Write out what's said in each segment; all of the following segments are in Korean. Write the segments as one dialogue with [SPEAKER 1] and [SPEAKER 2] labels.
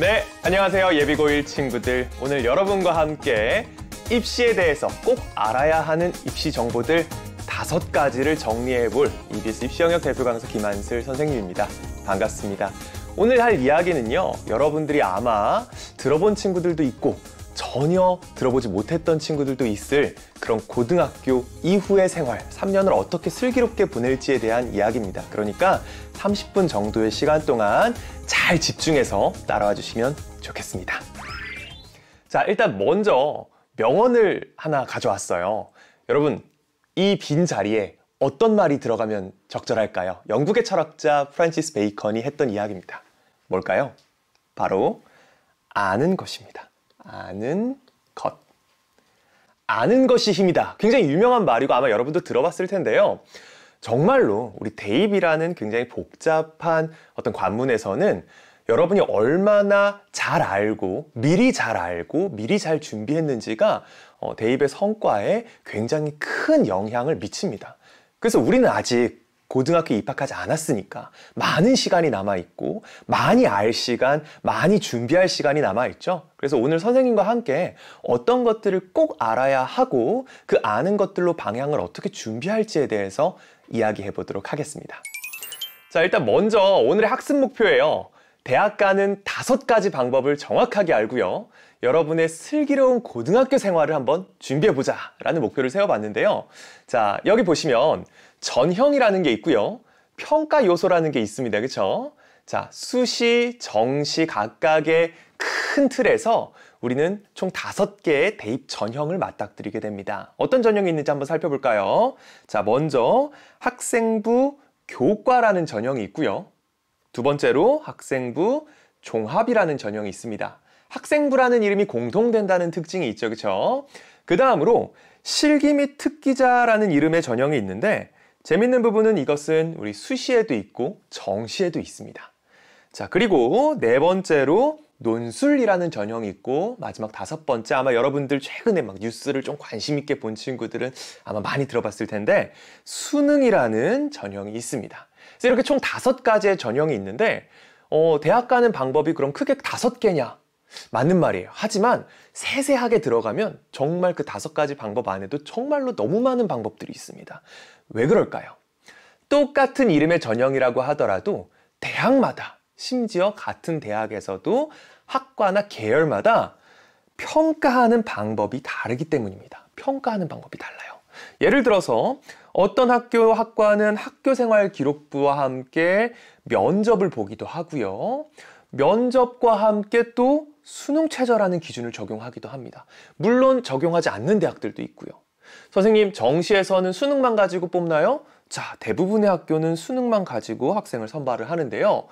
[SPEAKER 1] 네, 안녕하세요. 예비고1 친구들. 오늘 여러분과 함께 입시에 대해서 꼭 알아야 하는 입시 정보들 다섯 가지를 정리해볼 EBS 입시영역 대표 강사 김한슬 선생님입니다. 반갑습니다. 오늘 할 이야기는요, 여러분들이 아마 들어본 친구들도 있고 전혀 들어보지 못했던 친구들도 있을 그런 고등학교 이후의 생활, 3년을 어떻게 슬기롭게 보낼지에 대한 이야기입니다. 그러니까 30분 정도의 시간 동안 잘 집중해서 따라와 주시면 좋겠습니다. 자, 일단 먼저 명언을 하나 가져왔어요. 여러분, 이 빈 자리에 어떤 말이 들어가면 적절할까요? 영국의 철학자 프란시스 베이컨이 했던 이야기입니다. 뭘까요? 바로 아는 것입니다. 아는 것. 아는 것이 힘이다. 굉장히 유명한 말이고 아마 여러분도 들어봤을 텐데요. 정말로 우리 대입이라는 굉장히 복잡한 어떤 관문에서는 여러분이 얼마나 잘 알고 미리 잘 알고 미리 잘 준비했는지가 대입의 어, 성과에 굉장히 큰 영향을 미칩니다. 그래서 우리는 아직 고등학교 입학하지 않았으니까 많은 시간이 남아있고 많이 알 시간, 많이 준비할 시간이 남아있죠. 그래서 오늘 선생님과 함께 어떤 것들을 꼭 알아야 하고 그 아는 것들로 방향을 어떻게 준비할지에 대해서 이야기해 보도록 하겠습니다. 자, 일단 먼저 오늘의 학습 목표예요. 대학 가는 다섯 가지 방법을 정확하게 알고요. 여러분의 슬기로운 고등학교 생활을 한번 준비해보자 라는 목표를 세워봤는데요. 자, 여기 보시면 전형이라는 게 있고요. 평가 요소라는 게 있습니다. 그렇죠? 자, 수시, 정시 각각의 큰 틀에서 우리는 총 다섯 개의 대입 전형을 맞닥뜨리게 됩니다. 어떤 전형이 있는지 한번 살펴볼까요? 자, 먼저 학생부 교과라는 전형이 있고요. 두 번째로 학생부 종합이라는 전형이 있습니다. 학생부라는 이름이 공통된다는 특징이 있죠. 그렇죠? 그 다음으로 실기 및 특기자라는 이름의 전형이 있는데 재밌는 부분은 이것은 우리 수시에도 있고 정시에도 있습니다. 자, 그리고 네 번째로 논술이라는 전형이 있고 마지막 다섯 번째 아마 여러분들 최근에 막 뉴스를 좀 관심 있게 본 친구들은 아마 많이 들어봤을 텐데 수능이라는 전형이 있습니다. 그래서 이렇게 총 다섯 가지의 전형이 있는데 어, 대학 가는 방법이 그럼 크게 다섯 개냐? 맞는 말이에요. 하지만 세세하게 들어가면 정말 그 다섯 가지 방법 안에도 정말로 너무 많은 방법들이 있습니다. 왜 그럴까요? 똑같은 이름의 전형이라고 하더라도 대학마다 심지어 같은 대학에서도 학과나 계열마다 평가하는 방법이 다르기 때문입니다. 평가하는 방법이 달라요. 예를 들어서 어떤 학교 학과는 학교 생활 기록부와 함께 면접을 보기도 하고요. 면접과 함께 또 수능 최저라는 기준을 적용하기도 합니다. 물론 적용하지 않는 대학들도 있고요. 선생님, 정시에서는 수능만 가지고 뽑나요? 자, 대부분의 학교는 수능만 가지고 학생을 선발을 하는데요.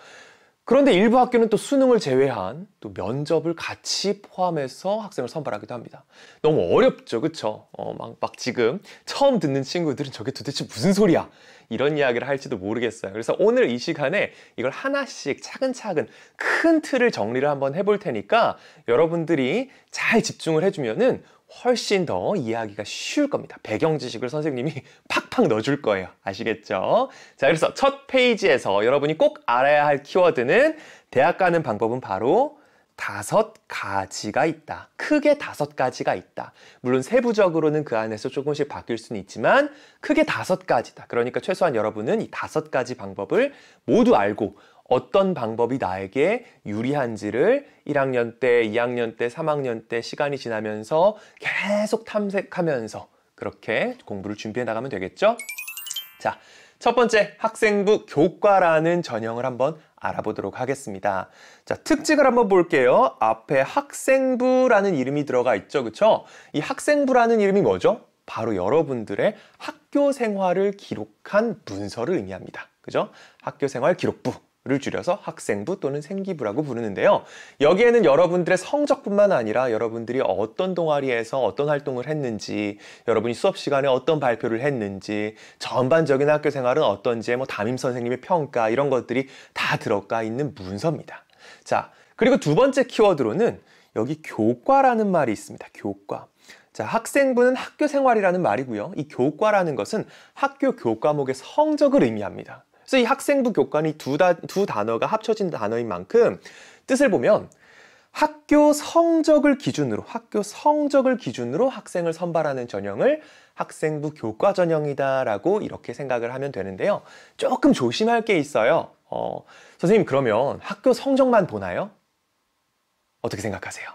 [SPEAKER 1] 그런데 일부 학교는 또 수능을 제외한 또 면접을 같이 포함해서 학생을 선발하기도 합니다. 너무 어렵죠, 그렇죠 어, 막, 막 지금 처음 듣는 친구들은 저게 도대체 무슨 소리야? 이런 이야기를 할지도 모르겠어요. 그래서 오늘 이 시간에 이걸 하나씩 차근차근 큰 틀을 정리를 한번 해볼 테니까 여러분들이 잘 집중을 해주면은 훨씬 더 이해하기가 쉬울 겁니다. 배경 지식을 선생님이 팍팍 넣어줄 거예요. 아시겠죠? 자, 그래서 첫 페이지에서 여러분이 꼭 알아야 할 키워드는 대학 가는 방법은 바로 다섯 가지가 있다. 크게 다섯 가지가 있다. 물론 세부적으로는 그 안에서 조금씩 바뀔 수는 있지만 크게 다섯 가지다. 그러니까 최소한 여러분은 이 다섯 가지 방법을 모두 알고 어떤 방법이 나에게 유리한지를 1학년 때, 2학년 때, 3학년 때 시간이 지나면서 계속 탐색하면서 그렇게 공부를 준비해 나가면 되겠죠? 자, 첫 번째 학생부 교과라는 전형을 한번 알아보도록 하겠습니다. 자, 특징을 한번 볼게요. 앞에 학생부라는 이름이 들어가 있죠. 그쵸? 이 학생부라는 이름이 뭐죠? 바로 여러분들의 학교 생활을 기록한 문서를 의미합니다. 그죠? 학교 생활 기록부. 를 줄여서 학생부 또는 생기부라고 부르는데요. 여기에는 여러분들의 성적뿐만 아니라 여러분들이 어떤 동아리에서 어떤 활동을 했는지, 여러분이 수업 시간에 어떤 발표를 했는지, 전반적인 학교 생활은 어떤지, 뭐 담임 선생님의 평가 이런 것들이 다 들어가 있는 문서입니다. 자, 그리고 두 번째 키워드로는 여기 교과라는 말이 있습니다. 교과. 자, 학생부는 학교 생활이라는 말이고요. 이 교과라는 것은 학교 교과목의 성적을 의미합니다. 그래서 이 학생부 교과는 두, 다, 두 단어가 합쳐진 단어인 만큼 뜻을 보면 학교 성적을 기준으로 학교 성적을 기준으로 학생을 선발하는 전형을 학생부 교과 전형이다라고 이렇게 생각을 하면 되는데요. 조금 조심할 게 있어요. 어, 선생님 그러면 학교 성적만 보나요? 어떻게 생각하세요?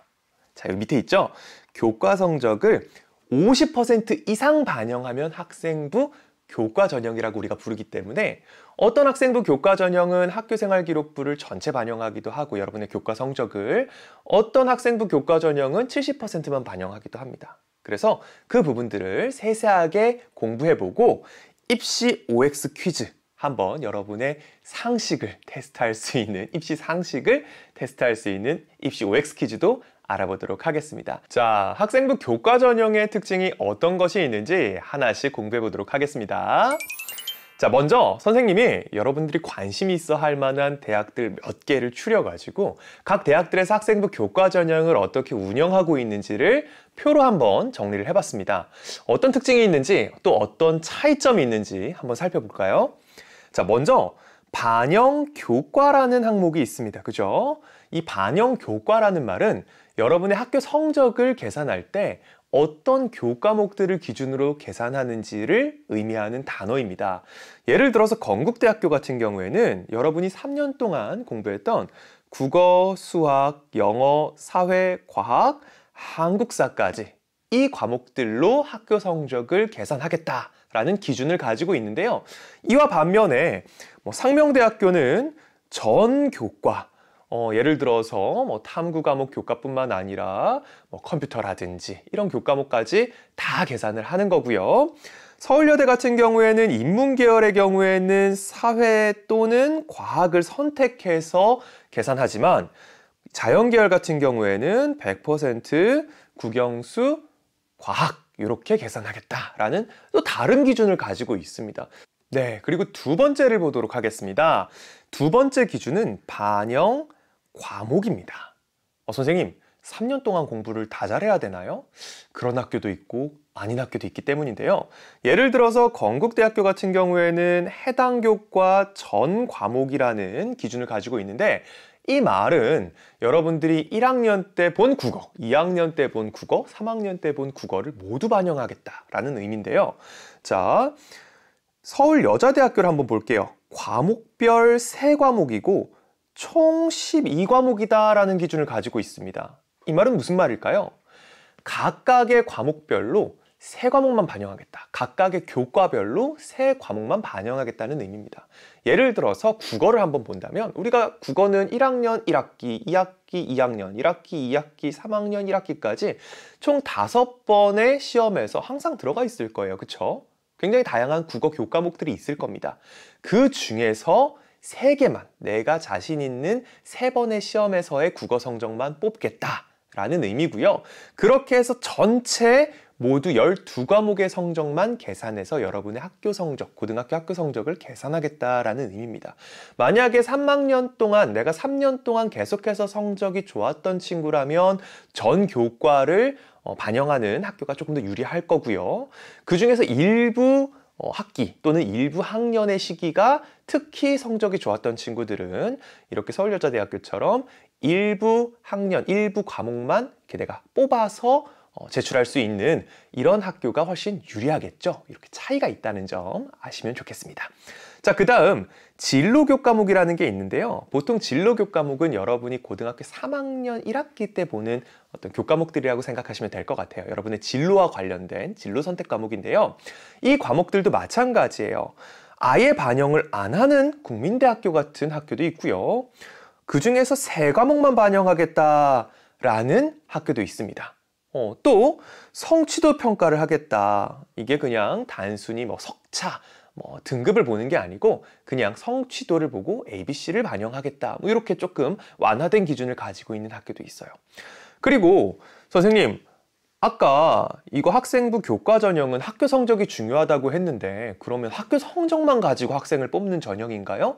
[SPEAKER 1] 자, 여기 밑에 있죠? 교과 성적을 50% 이상 반영하면 학생부 교과 전형이라고 우리가 부르기 때문에 어떤 학생부 교과 전형은 학교 생활 기록부를 전체 반영하기도 하고 여러분의 교과 성적을 어떤 학생부 교과 전형은 70%만 반영하기도 합니다. 그래서 그 부분들을 세세하게 공부해보고 입시 OX 퀴즈 한번 여러분의 상식을 테스트할 수 있는 입시 상식을 테스트할 수 있는 입시 OX 퀴즈도 알아보도록 하겠습니다. 자, 학생부 교과 전형의 특징이 어떤 것이 있는지 하나씩 공부해 보도록 하겠습니다. 자, 먼저 선생님이 여러분들이 관심 있어 할 만한 대학들 몇 개를 추려가지고 각 대학들에서 학생부 교과 전형을 어떻게 운영하고 있는지를 표로 한번 정리를 해봤습니다. 어떤 특징이 있는지 또 어떤 차이점이 있는지 한번 살펴볼까요? 자, 먼저 반영 교과라는 항목이 있습니다. 그죠? 이 반영 교과라는 말은 여러분의 학교 성적을 계산할 때 어떤 교과목들을 기준으로 계산하는지를 의미하는 단어입니다. 예를 들어서 건국대학교 같은 경우에는 여러분이 3년 동안 공부했던 국어, 수학, 영어, 사회, 과학, 한국사까지 이 과목들로 학교 성적을 계산하겠다라는 기준을 가지고 있는데요. 이와 반면에 뭐 상명대학교는 전 교과, 어, 예를 들어서 뭐 탐구 과목 교과뿐만 아니라 뭐 컴퓨터라든지 이런 교과목까지 다 계산을 하는 거고요. 서울여대 같은 경우에는 인문계열의 경우에는 사회 또는 과학을 선택해서 계산하지만 자연계열 같은 경우에는 100% 국영수 과학 이렇게 계산하겠다라는 또 다른 기준을 가지고 있습니다. 네, 그리고 두 번째를 보도록 하겠습니다. 두 번째 기준은 반영 과목입니다. 어, 선생님, 3년 동안 공부를 다 잘해야 되나요? 그런 학교도 있고 아닌 학교도 있기 때문인데요. 예를 들어서 건국대학교 같은 경우에는 해당 교과 전 과목이라는 기준을 가지고 있는데 이 말은 여러분들이 1학년 때 본 국어, 2학년 때 본 국어, 3학년 때 본 국어를 모두 반영하겠다라는 의미인데요. 자, 서울여자대학교를 한번 볼게요. 과목별 세과목이고 총 12과목이다라는 기준을 가지고 있습니다. 이 말은 무슨 말일까요? 각각의 과목별로 세 과목만 반영하겠다. 각각의 교과별로 세 과목만 반영하겠다는 의미입니다. 예를 들어서 국어를 한번 본다면 우리가 국어는 1학년 1학기, 2학기 2학년, 1학기 2학기, 3학년 1학기까지 총 다섯 번의 시험에서 항상 들어가 있을 거예요. 그쵸? 굉장히 다양한 국어 교과목들이 있을 겁니다. 그 중에서 세개만 내가 자신 있는 세번의 시험에서의 국어 성적만 뽑겠다 라는 의미고요. 그렇게 해서 전체 모두 12과목의 성적만 계산해서 여러분의 학교 성적, 고등학교 학교 성적을 계산하겠다라는 의미입니다. 만약에 3학년 동안 내가 3년 동안 계속해서 성적이 좋았던 친구라면 전 교과를 어, 반영하는 학교가 조금 더 유리할 거고요. 그중에서 일부 어, 학기 또는 일부 학년의 시기가 특히 성적이 좋았던 친구들은 이렇게 서울여자대학교처럼 일부 학년, 일부 과목만 이렇게 내가 뽑아서 어, 제출할 수 있는 이런 학교가 훨씬 유리하겠죠. 이렇게 차이가 있다는 점 아시면 좋겠습니다. 자, 그 다음 진로교 과목이라는 게 있는데요. 보통 진로교 과목은 여러분이 고등학교 3학년 1학기 때 보는 어떤 교과목들이라고 생각하시면 될 것 같아요. 여러분의 진로와 관련된 진로 선택 과목인데요. 이 과목들도 마찬가지예요. 아예 반영을 안 하는 국민대학교 같은 학교도 있고요. 그 중에서 세 과목만 반영하겠다라는 학교도 있습니다. 어, 또 성취도 평가를 하겠다. 이게 그냥 단순히 뭐 석차 뭐 등급을 보는 게 아니고 그냥 성취도를 보고 ABC를 반영하겠다 뭐 이렇게 조금 완화된 기준을 가지고 있는 학교도 있어요. 그리고 선생님 아까 이거 학생부 교과 전형은 학교 성적이 중요하다고 했는데 그러면 학교 성적만 가지고 학생을 뽑는 전형인가요?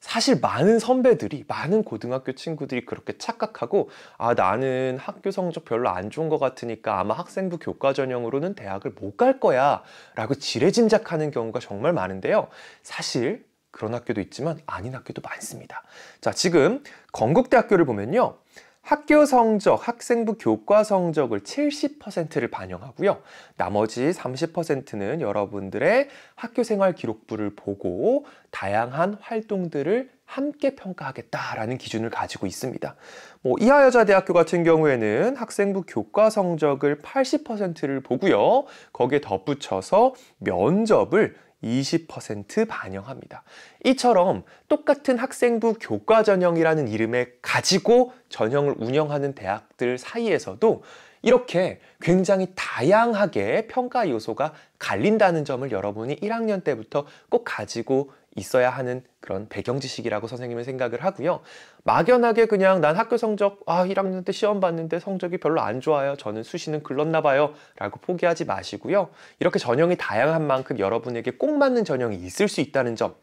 [SPEAKER 1] 사실 많은 선배들이 많은 고등학교 친구들이 그렇게 착각하고 아 나는 학교 성적 별로 안 좋은 것 같으니까 아마 학생부 교과 전형으로는 대학을 못 갈 거야 라고 지레짐작하는 경우가 정말 많은데요 사실 그런 학교도 있지만 아닌 학교도 많습니다 자 지금 건국대학교를 보면요 학교 성적, 학생부 교과 성적을 70%를 반영하고요. 나머지 30%는 여러분들의 학교 생활 기록부를 보고 다양한 활동들을 함께 평가하겠다라는 기준을 가지고 있습니다. 뭐 이하여자대학교 같은 경우에는 학생부 교과 성적을 80%를 보고요. 거기에 덧붙여서 면접을 20% 반영합니다. 이처럼 똑같은 학생부 교과 전형이라는 이름에 가지고 전형을 운영하는 대학들 사이에서도 이렇게 굉장히 다양하게 평가 요소가 갈린다는 점을 여러분이 1학년 때부터 꼭 가지고 있어야 하는 그런 배경 지식이라고 선생님은 생각을 하고요. 막연하게 그냥 난 학교 성적 아 1학년 때 시험 봤는데 성적이 별로 안 좋아요. 저는 수시는 글렀나 봐요. 라고 포기하지 마시고요. 이렇게 전형이 다양한 만큼 여러분에게 꼭 맞는 전형이 있을 수 있다는 점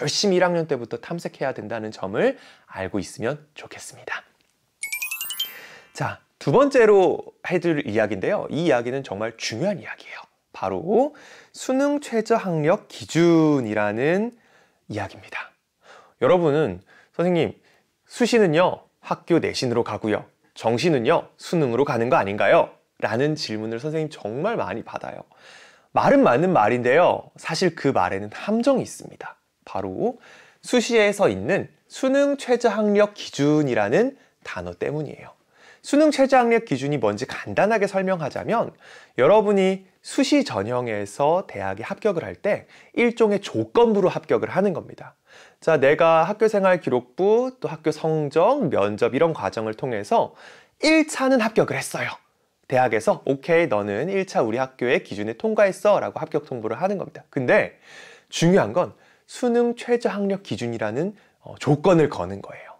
[SPEAKER 1] 열심히 1학년 때부터 탐색해야 된다는 점을 알고 있으면 좋겠습니다. 자, 두 번째로 해드릴 이야기인데요. 이 이야기는 정말 중요한 이야기예요. 바로 수능 최저 학력 기준이라는 이야기입니다. 여러분은 선생님 수시는요 학교 내신으로 가고요 정시는요 수능으로 가는 거 아닌가요? 라는 질문을 선생님 정말 많이 받아요. 말은 맞는 말인데요. 사실 그 말에는 함정이 있습니다. 바로 수시에서 있는 수능 최저학력 기준이라는 단어 때문이에요. 수능 최저학력 기준이 뭔지 간단하게 설명하자면 여러분이 수시 전형에서 대학에 합격을 할 때 일종의 조건부로 합격을 하는 겁니다. 자, 내가 학교생활 기록부, 또 학교 성적, 면접 이런 과정을 통해서 1차는 합격을 했어요. 대학에서 오케이 너는 1차 우리 학교의 기준에 통과했어 라고 합격 통보를 하는 겁니다. 근데 중요한 건 수능 최저학력 기준이라는 어, 조건을 거는 거예요.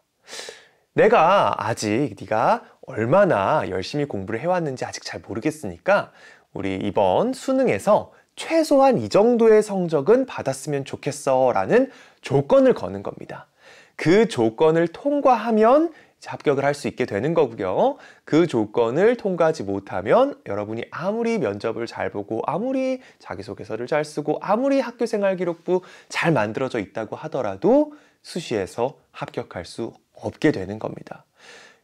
[SPEAKER 1] 내가 아직 네가 얼마나 열심히 공부를 해왔는지 아직 잘 모르겠으니까 우리 이번 수능에서 최소한 이 정도의 성적은 받았으면 좋겠어 라는 조건을 거는 겁니다. 그 조건을 통과하면 합격을 할 수 있게 되는 거고요. 그 조건을 통과하지 못하면 여러분이 아무리 면접을 잘 보고 아무리 자기소개서를 잘 쓰고 아무리 학교생활 기록부 잘 만들어져 있다고 하더라도 수시에서 합격할 수 없게 되는 겁니다.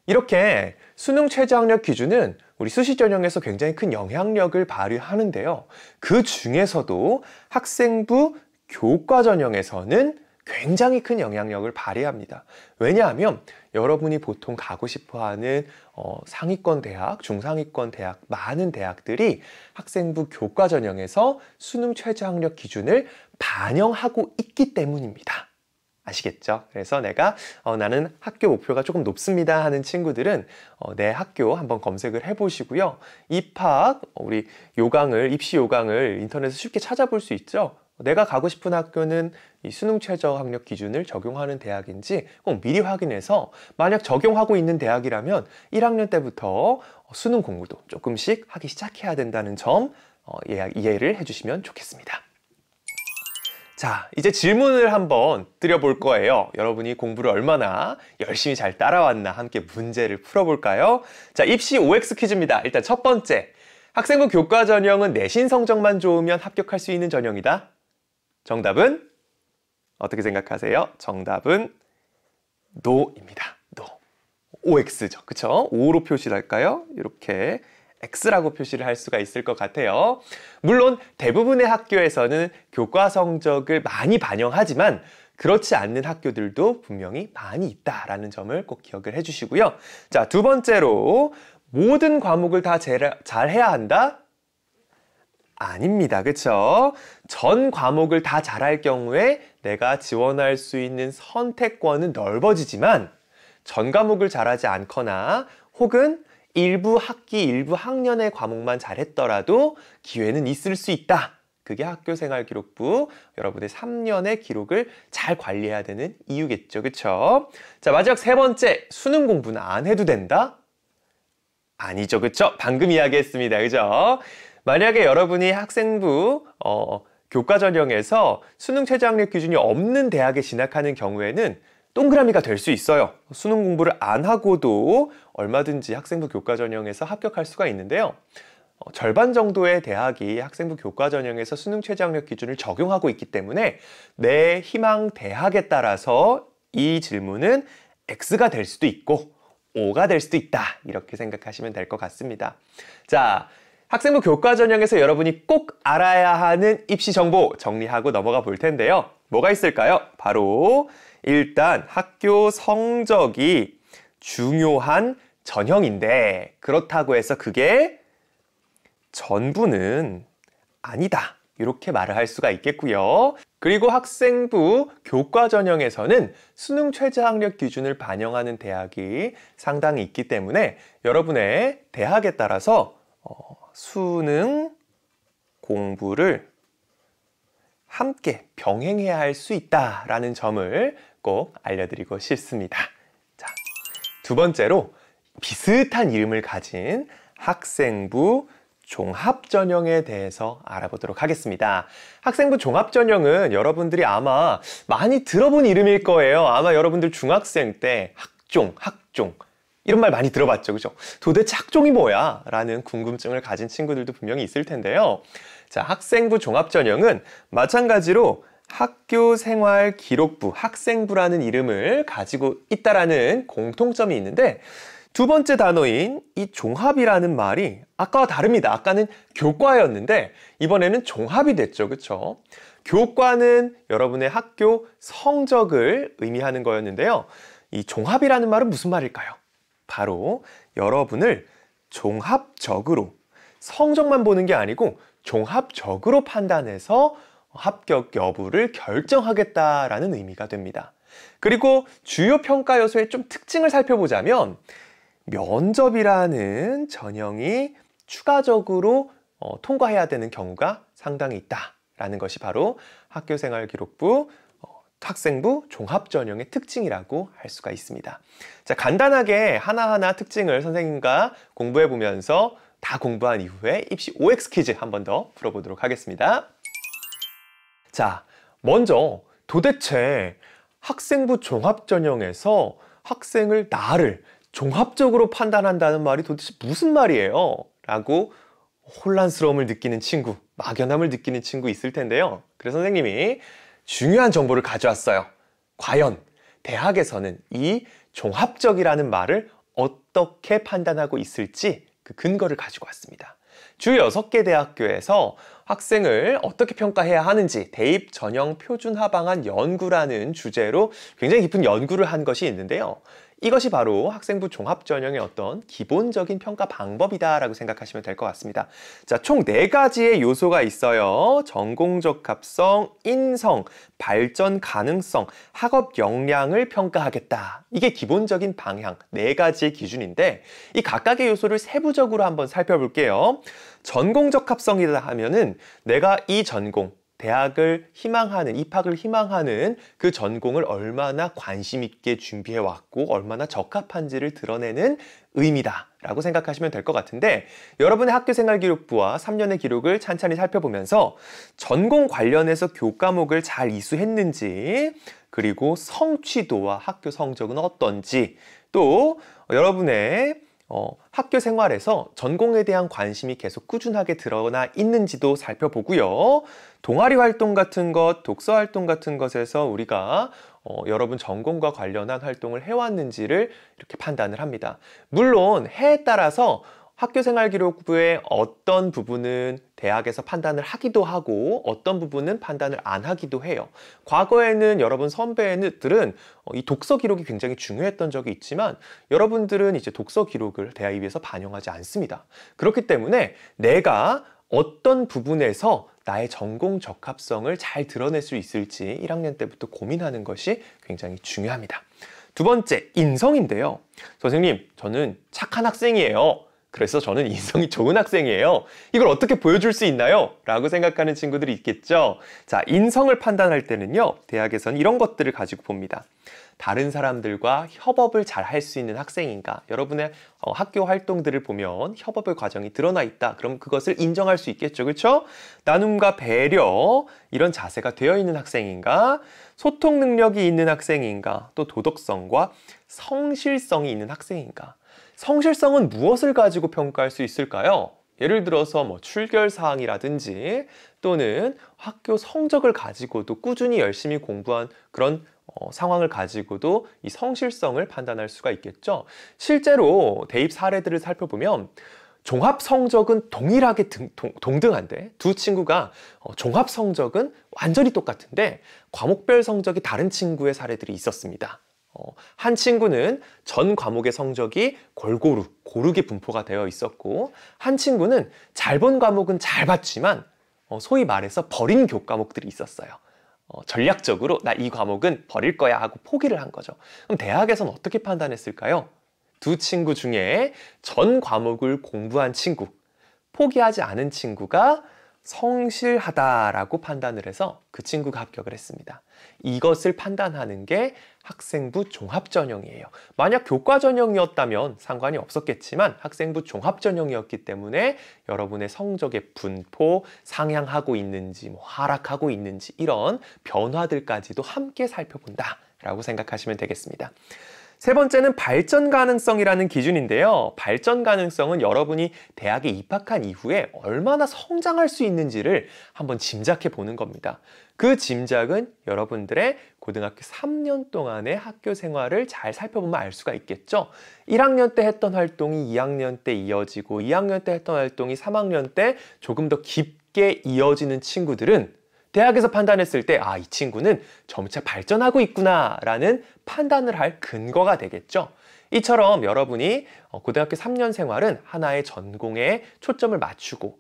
[SPEAKER 1] 이렇게 수능 최저학력 기준은 우리 수시 전형에서 굉장히 큰 영향력을 발휘하는데요. 그 중에서도 학생부 교과 전형에서는 굉장히 큰 영향력을 발휘합니다. 왜냐하면 여러분이 보통 가고 싶어하는 어, 상위권 대학, 중상위권 대학, 많은 대학들이 학생부 교과 전형에서 수능 최저학력 기준을 반영하고 있기 때문입니다. 아시겠죠? 그래서 내가 어, 나는 학교 목표가 조금 높습니다 하는 친구들은 어, 내 학교 한번 검색을 해보시고요. 입학, 어, 우리 요강을, 입시 요강을 인터넷에서 쉽게 찾아볼 수 있죠? 내가 가고 싶은 학교는 이 수능 최저 학력 기준을 적용하는 대학인지 꼭 미리 확인해서 만약 적용하고 있는 대학이라면 1학년 때부터 어, 수능 공부도 조금씩 하기 시작해야 된다는 점 어, 예, 이해를 해주시면 좋겠습니다. 자, 이제 질문을 한번 드려볼 거예요. 여러분이 공부를 얼마나 열심히 잘 따라왔나 함께 문제를 풀어볼까요? 자, 입시 OX 퀴즈입니다. 일단 첫 번째, 학생부 교과 전형은 내신 성적만 좋으면 합격할 수 있는 전형이다. 정답은? 어떻게 생각하세요? 정답은 노입니다. 노. OX죠. 그쵸? O로 표시할까요? 이렇게 X라고 표시를 할 수가 있을 것 같아요. 물론 대부분의 학교에서는 교과 성적을 많이 반영하지만 그렇지 않는 학교들도 분명히 많이 있다라는 점을 꼭 기억을 해주시고요. 자, 두 번째로 모든 과목을 다 잘해야 한다? 아닙니다. 그쵸? 전 과목을 다 잘할 경우에 내가 지원할 수 있는 선택권은 넓어지지만 전 과목을 잘하지 않거나 혹은 일부 학기, 일부 학년의 과목만 잘했더라도 기회는 있을 수 있다. 그게 학교생활 기록부 여러분의 3년의 기록을 잘 관리해야 되는 이유겠죠. 그쵸? 자, 마지막 세 번째. 수능 공부는 안 해도 된다? 아니죠. 그쵸? 방금 이야기했습니다. 그죠? 만약에 여러분이 학생부, 어, 교과 전형에서 수능 최저학력 기준이 없는 대학에 진학하는 경우에는 동그라미가 될 수 있어요. 수능 공부를 안 하고도 얼마든지 학생부 교과 전형에서 합격할 수가 있는데요. 어, 절반 정도의 대학이 학생부 교과 전형에서 수능 최저학력 기준을 적용하고 있기 때문에 내 희망 대학에 따라서 이 질문은 X가 될 수도 있고 O가 될 수도 있다 이렇게 생각하시면 될 것 같습니다. 자, 학생부 교과 전형에서 여러분이 꼭 알아야 하는 입시 정보 정리하고 넘어가 볼 텐데요. 뭐가 있을까요? 바로 일단 학교 성적이 중요한 전형인데 그렇다고 해서 그게 전부는 아니다. 이렇게 말을 할 수가 있겠고요. 그리고 학생부 교과 전형에서는 수능 최저학력 기준을 반영하는 대학이 상당히 있기 때문에 여러분의 대학에 따라서 어, 수능 공부를 함께 병행해야 할 수 있다라는 점을 꼭 알려드리고 싶습니다. 자, 두 번째로 비슷한 이름을 가진 학생부 종합전형에 대해서 알아보도록 하겠습니다. 학생부 종합전형은 여러분들이 아마 많이 들어본 이름일 거예요. 아마 여러분들 중학생 때 학종, 학종 이런 말 많이 들어봤죠. 그죠? 도대체 학종이 뭐야? 라는 궁금증을 가진 친구들도 분명히 있을 텐데요. 자, 학생부 종합전형은 마찬가지로 학교 생활 기록부, 학생부라는 이름을 가지고 있다라는 공통점이 있는데 두 번째 단어인 이 종합이라는 말이 아까와 다릅니다. 아까는 교과였는데 이번에는 종합이 됐죠. 그쵸? 교과는 여러분의 학교 성적을 의미하는 거였는데요. 이 종합이라는 말은 무슨 말일까요? 바로 여러분을 종합적으로 성적만 보는 게 아니고 종합적으로 판단해서 합격 여부를 결정하겠다라는 의미가 됩니다. 그리고 주요 평가 요소의 좀 특징을 살펴보자면 면접이라는 전형이 추가적으로 어, 통과해야 되는 경우가 상당히 있다라는 것이 바로 학교생활기록부 어, 학생부 종합전형의 특징이라고 할 수가 있습니다. 자, 간단하게 하나하나 특징을 선생님과 공부해 보면서 다 공부한 이후에 입시 OX 퀴즈 한 번 더 풀어보도록 하겠습니다. 자, 먼저 도대체 학생부 종합전형에서 학생을 나를 종합적으로 판단한다는 말이 도대체 무슨 말이에요? 라고 혼란스러움을 느끼는 친구, 막연함을 느끼는 친구 있을 텐데요. 그래서 선생님이 중요한 정보를 가져왔어요. 과연 대학에서는 이 종합적이라는 말을 어떻게 판단하고 있을지 그 근거를 가지고 왔습니다. 주 6개 대학교에서 학생을 어떻게 평가해야 하는지 대입 전형 표준 하방안 연구라는 주제로 굉장히 깊은 연구를 한 것이 있는데요. 이것이 바로 학생부 종합전형의 어떤 기본적인 평가 방법이다라고 생각하시면 될 것 같습니다. 자, 총 네가지의 요소가 있어요. 전공적합성, 인성, 발전 가능성, 학업 역량을 평가하겠다. 이게 기본적인 방향, 네가지의 기준인데 이 각각의 요소를 세부적으로 한번 살펴볼게요. 전공적합성이라 하면은 내가 이 전공, 대학을 희망하는, 입학을 희망하는 그 전공을 얼마나 관심 있게 준비해 왔고 얼마나 적합한지를 드러내는 의미다라고 생각하시면 될 것 같은데 여러분의 학교 생활 기록부와 3년의 기록을 찬찬히 살펴보면서 전공 관련해서 교과목을 잘 이수했는지 그리고 성취도와 학교 성적은 어떤지 또 여러분의 어, 학교 생활에서 전공에 대한 관심이 계속 꾸준하게 드러나 있는지도 살펴보고요. 동아리 활동 같은 것, 독서 활동 같은 것에서 우리가 어, 여러분 전공과 관련한 활동을 해왔는지를 이렇게 판단을 합니다. 물론 해에 따라서 학교생활기록부의 어떤 부분은 대학에서 판단을 하기도 하고 어떤 부분은 판단을 안 하기도 해요. 과거에는 여러분 선배들은 어, 이 독서 기록이 굉장히 중요했던 적이 있지만 여러분들은 이제 독서 기록을 대학 입해서 반영하지 않습니다. 그렇기 때문에 내가 어떤 부분에서 나의 전공 적합성을 잘 드러낼 수 있을지 1학년 때부터 고민하는 것이 굉장히 중요합니다. 두 번째, 인성인데요. 선생님, 저는 착한 학생이에요. 그래서 저는 인성이 좋은 학생이에요. 이걸 어떻게 보여줄 수 있나요? 라고 생각하는 친구들이 있겠죠. 자, 인성을 판단할 때는요, 대학에서는 이런 것들을 가지고 봅니다. 다른 사람들과 협업을 잘 할 수 있는 학생인가 여러분의 어, 학교 활동들을 보면 협업의 과정이 드러나 있다 그럼 그것을 인정할 수 있겠죠 그렇죠 나눔과 배려 이런 자세가 되어 있는 학생인가 소통 능력이 있는 학생인가 또 도덕성과 성실성이 있는 학생인가 성실성은 무엇을 가지고 평가할 수 있을까요? 예를 들어서 뭐 출결 사항이라든지 또는 학교 성적을 가지고도 꾸준히 열심히 공부한 그런 어, 상황을 가지고도 이 성실성을 판단할 수가 있겠죠. 실제로 대입 사례들을 살펴보면 종합 성적은 동일하게 등, 동, 등한데두 친구가 어, 종합 성적은 완전히 똑같은데 과목별 성적이 다른 친구의 사례들이 있었습니다. 어, 한 친구는 전 과목의 성적이 골고루 고르게 분포가 되어 있었고 한 친구는 잘 본 과목은 잘 봤지만 어, 소위 말해서 버린 교과목들이 있었어요. 어, 전략적으로 나 이 과목은 버릴 거야 하고 포기를 한 거죠. 그럼 대학에서는 어떻게 판단했을까요? 두 친구 중에 전 과목을 공부한 친구, 포기하지 않은 친구가 성실하다라고 판단을 해서 그 친구가 합격을 했습니다. 이것을 판단하는 게 학생부 종합전형이에요. 만약 교과전형이었다면 상관이 없었겠지만 학생부 종합전형이었기 때문에 여러분의 성적의 분포, 상향하고 있는지, 뭐 하락하고 있는지 이런 변화들까지도 함께 살펴본다라고 생각하시면 되겠습니다. 세 번째는 발전 가능성이라는 기준인데요. 발전 가능성은 여러분이 대학에 입학한 이후에 얼마나 성장할 수 있는지를 한번 짐작해 보는 겁니다. 그 짐작은 여러분들의 고등학교 3년 동안의 학교 생활을 잘 살펴보면 알 수가 있겠죠. 1학년 때 했던 활동이 2학년 때 이어지고 2학년 때 했던 활동이 3학년 때 조금 더 깊게 이어지는 친구들은 대학에서 판단했을 때, 아, 이 친구는 점차 발전하고 있구나라는 판단을 할 근거가 되겠죠. 이처럼 여러분이 어, 고등학교 3년 생활은 하나의 전공에 초점을 맞추고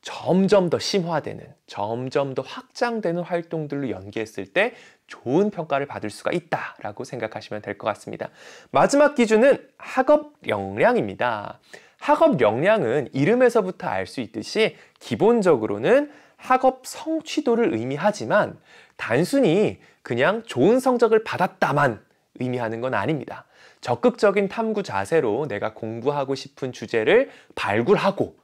[SPEAKER 1] 점점 더 심화되는, 점점 더 확장되는 활동들로 연기했을때 좋은 평가를 받을 수가 있다라고 생각하시면 될 것 같습니다. 마지막 기준은 학업 역량입니다. 학업 역량은 이름에서부터 알 수 있듯이 기본적으로는 학업 성취도를 의미하지만 단순히 그냥 좋은 성적을 받았다만 의미하는 건 아닙니다. 적극적인 탐구 자세로 내가 공부하고 싶은 주제를 발굴하고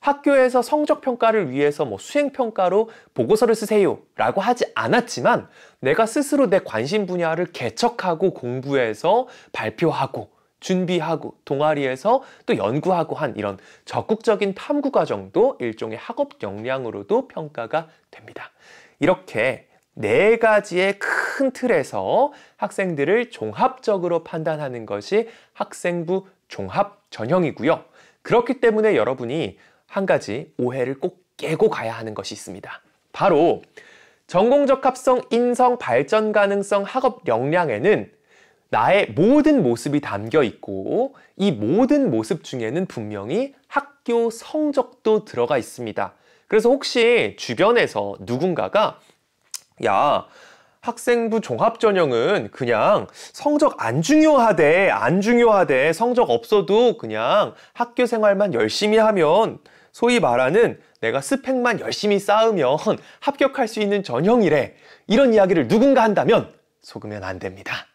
[SPEAKER 1] 학교에서 성적 평가를 위해서 뭐 수행 평가로 보고서를 쓰세요라고 하지 않았지만 내가 스스로 내 관심 분야를 개척하고 공부해서 발표하고 준비하고 동아리에서 또 연구하고 한 이런 적극적인 탐구 과정도 일종의 학업 역량으로도 평가가 됩니다. 이렇게 네 가지의 큰 틀에서 학생들을 종합적으로 판단하는 것이 학생부 종합 전형이고요. 그렇기 때문에 여러분이 한 가지 오해를 꼭 깨고 가야 하는 것이 있습니다. 바로 전공적합성 인성 발전 가능성 학업 역량에는 나의 모든 모습이 담겨 있고 이 모든 모습 중에는 분명히 학교 성적도 들어가 있습니다. 그래서 혹시 주변에서 누군가가 야, 학생부 종합전형은 그냥 성적 안 중요하대, 안 중요하대, 성적 없어도 그냥 학교 생활만 열심히 하면 소위 말하는 내가 스펙만 열심히 쌓으면 합격할 수 있는 전형이래. 이런 이야기를 누군가 한다면 속으면 안 됩니다.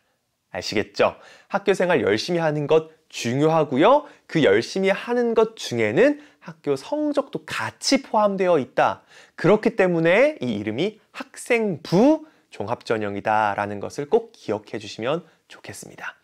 [SPEAKER 1] 아시겠죠? 학교 생활 열심히 하는 것 중요하고요. 그 열심히 하는 것 중에는 학교 성적도 같이 포함되어 있다. 그렇기 때문에 이 이름이 학생부 종합전형이다라는 것을 꼭 기억해 주시면 좋겠습니다.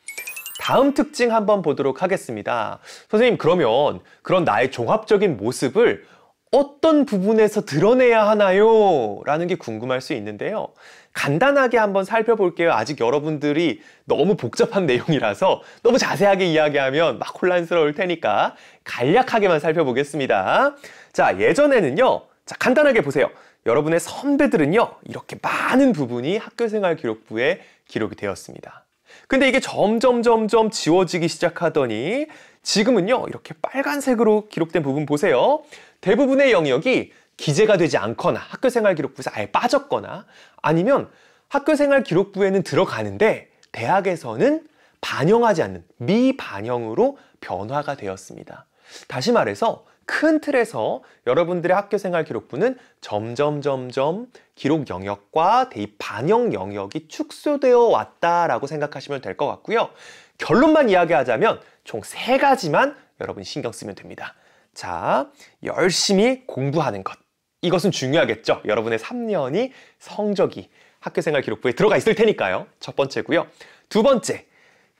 [SPEAKER 1] 다음 특징 한번 보도록 하겠습니다. 선생님, 그러면 그런 나의 종합적인 모습을 어떤 부분에서 드러내야 하나요? 라는 게 궁금할 수 있는데요. 간단하게 한번 살펴볼게요. 아직 여러분들이 너무 복잡한 내용이라서 너무 자세하게 이야기하면 막 혼란스러울 테니까 간략하게만 살펴보겠습니다. 자, 예전에는요. 자, 간단하게 보세요. 여러분의 선배들은요. 이렇게 많은 부분이 학교생활 기록부에 기록이 되었습니다. 근데 이게 점점 점점 지워지기 시작하더니 지금은요 이렇게 빨간색으로 기록된 부분 보세요 대부분의 영역이 기재가 되지 않거나 학교생활 기록부에서 아예 빠졌거나 아니면 학교생활 기록부에는 들어가는데 대학에서는 반영하지 않는 미반영으로 변화가 되었습니다. 다시 말해서 큰 틀에서 여러분들의 학교생활 기록부는 점점 점점 기록 영역과 대입 반영 영역이 축소되어 왔다라고 생각하시면 될 것 같고요. 결론만 이야기하자면 총 세 가지만 여러분 신경 쓰면 됩니다. 자, 열심히 공부하는 것. 이것은 중요하겠죠. 여러분의 3년이 성적이 학교생활 기록부에 들어가 있을 테니까요. 첫 번째고요. 두 번째,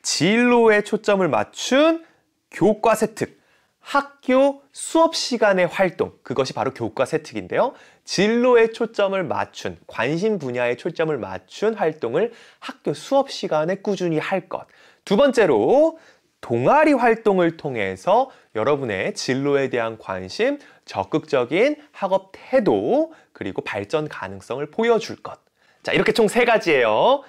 [SPEAKER 1] 진로에 초점을 맞춘 교과 세특. 학교 수업 시간의 활동, 그것이 바로 교과 세특인데요. 진로에 초점을 맞춘, 관심 분야에 초점을 맞춘 활동을 학교 수업 시간에 꾸준히 할 것. 두 번째로 동아리 활동을 통해서 여러분의 진로에 대한 관심, 적극적인 학업 태도, 그리고 발전 가능성을 보여줄 것. 자, 이렇게 총 세 가지예요.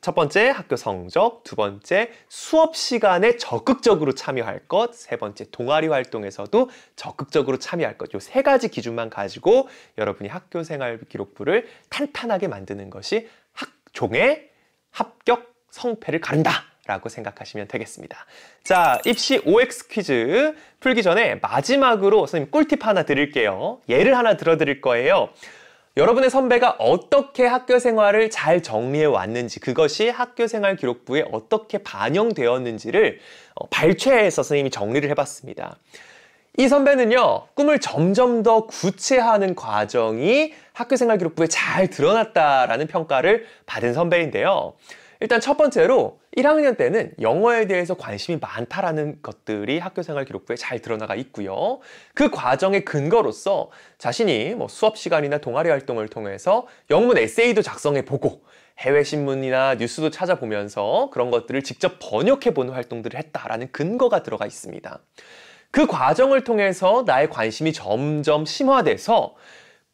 [SPEAKER 1] 첫 번째 학교 성적, 두 번째 수업 시간에 적극적으로 참여할 것, 세 번째 동아리 활동에서도 적극적으로 참여할 것. 요 세 가지 기준만 가지고 여러분이 학교 생활 기록부를 탄탄하게 만드는 것이 학종의 합격 성패를 가른다. 라고 생각하시면 되겠습니다. 자, 입시 OX 퀴즈 풀기 전에 마지막으로 선생님 꿀팁 하나 드릴게요. 예를 하나 들어드릴 거예요. 여러분의 선배가 어떻게 학교 생활을 잘 정리해 왔는지 그것이 학교 생활 기록부에 어떻게 반영되었는지를 어, 발췌해서 선생님이 정리를 해봤습니다. 이 선배는요, 꿈을 점점 더 구체화하는 과정이 학교 생활 기록부에 잘 드러났다라는 평가를 받은 선배인데요. 일단 첫 번째로 1학년 때는 영어에 대해서 관심이 많다라는 것들이 학교생활 기록부에 잘 드러나가 있고요. 그 과정의 근거로서 자신이 뭐 수업 시간이나 동아리 활동을 통해서 영문 에세이도 작성해 보고 해외 신문이나 뉴스도 찾아보면서 그런 것들을 직접 번역해 보는 활동들을 했다라는 근거가 들어가 있습니다. 그 과정을 통해서 나의 관심이 점점 심화돼서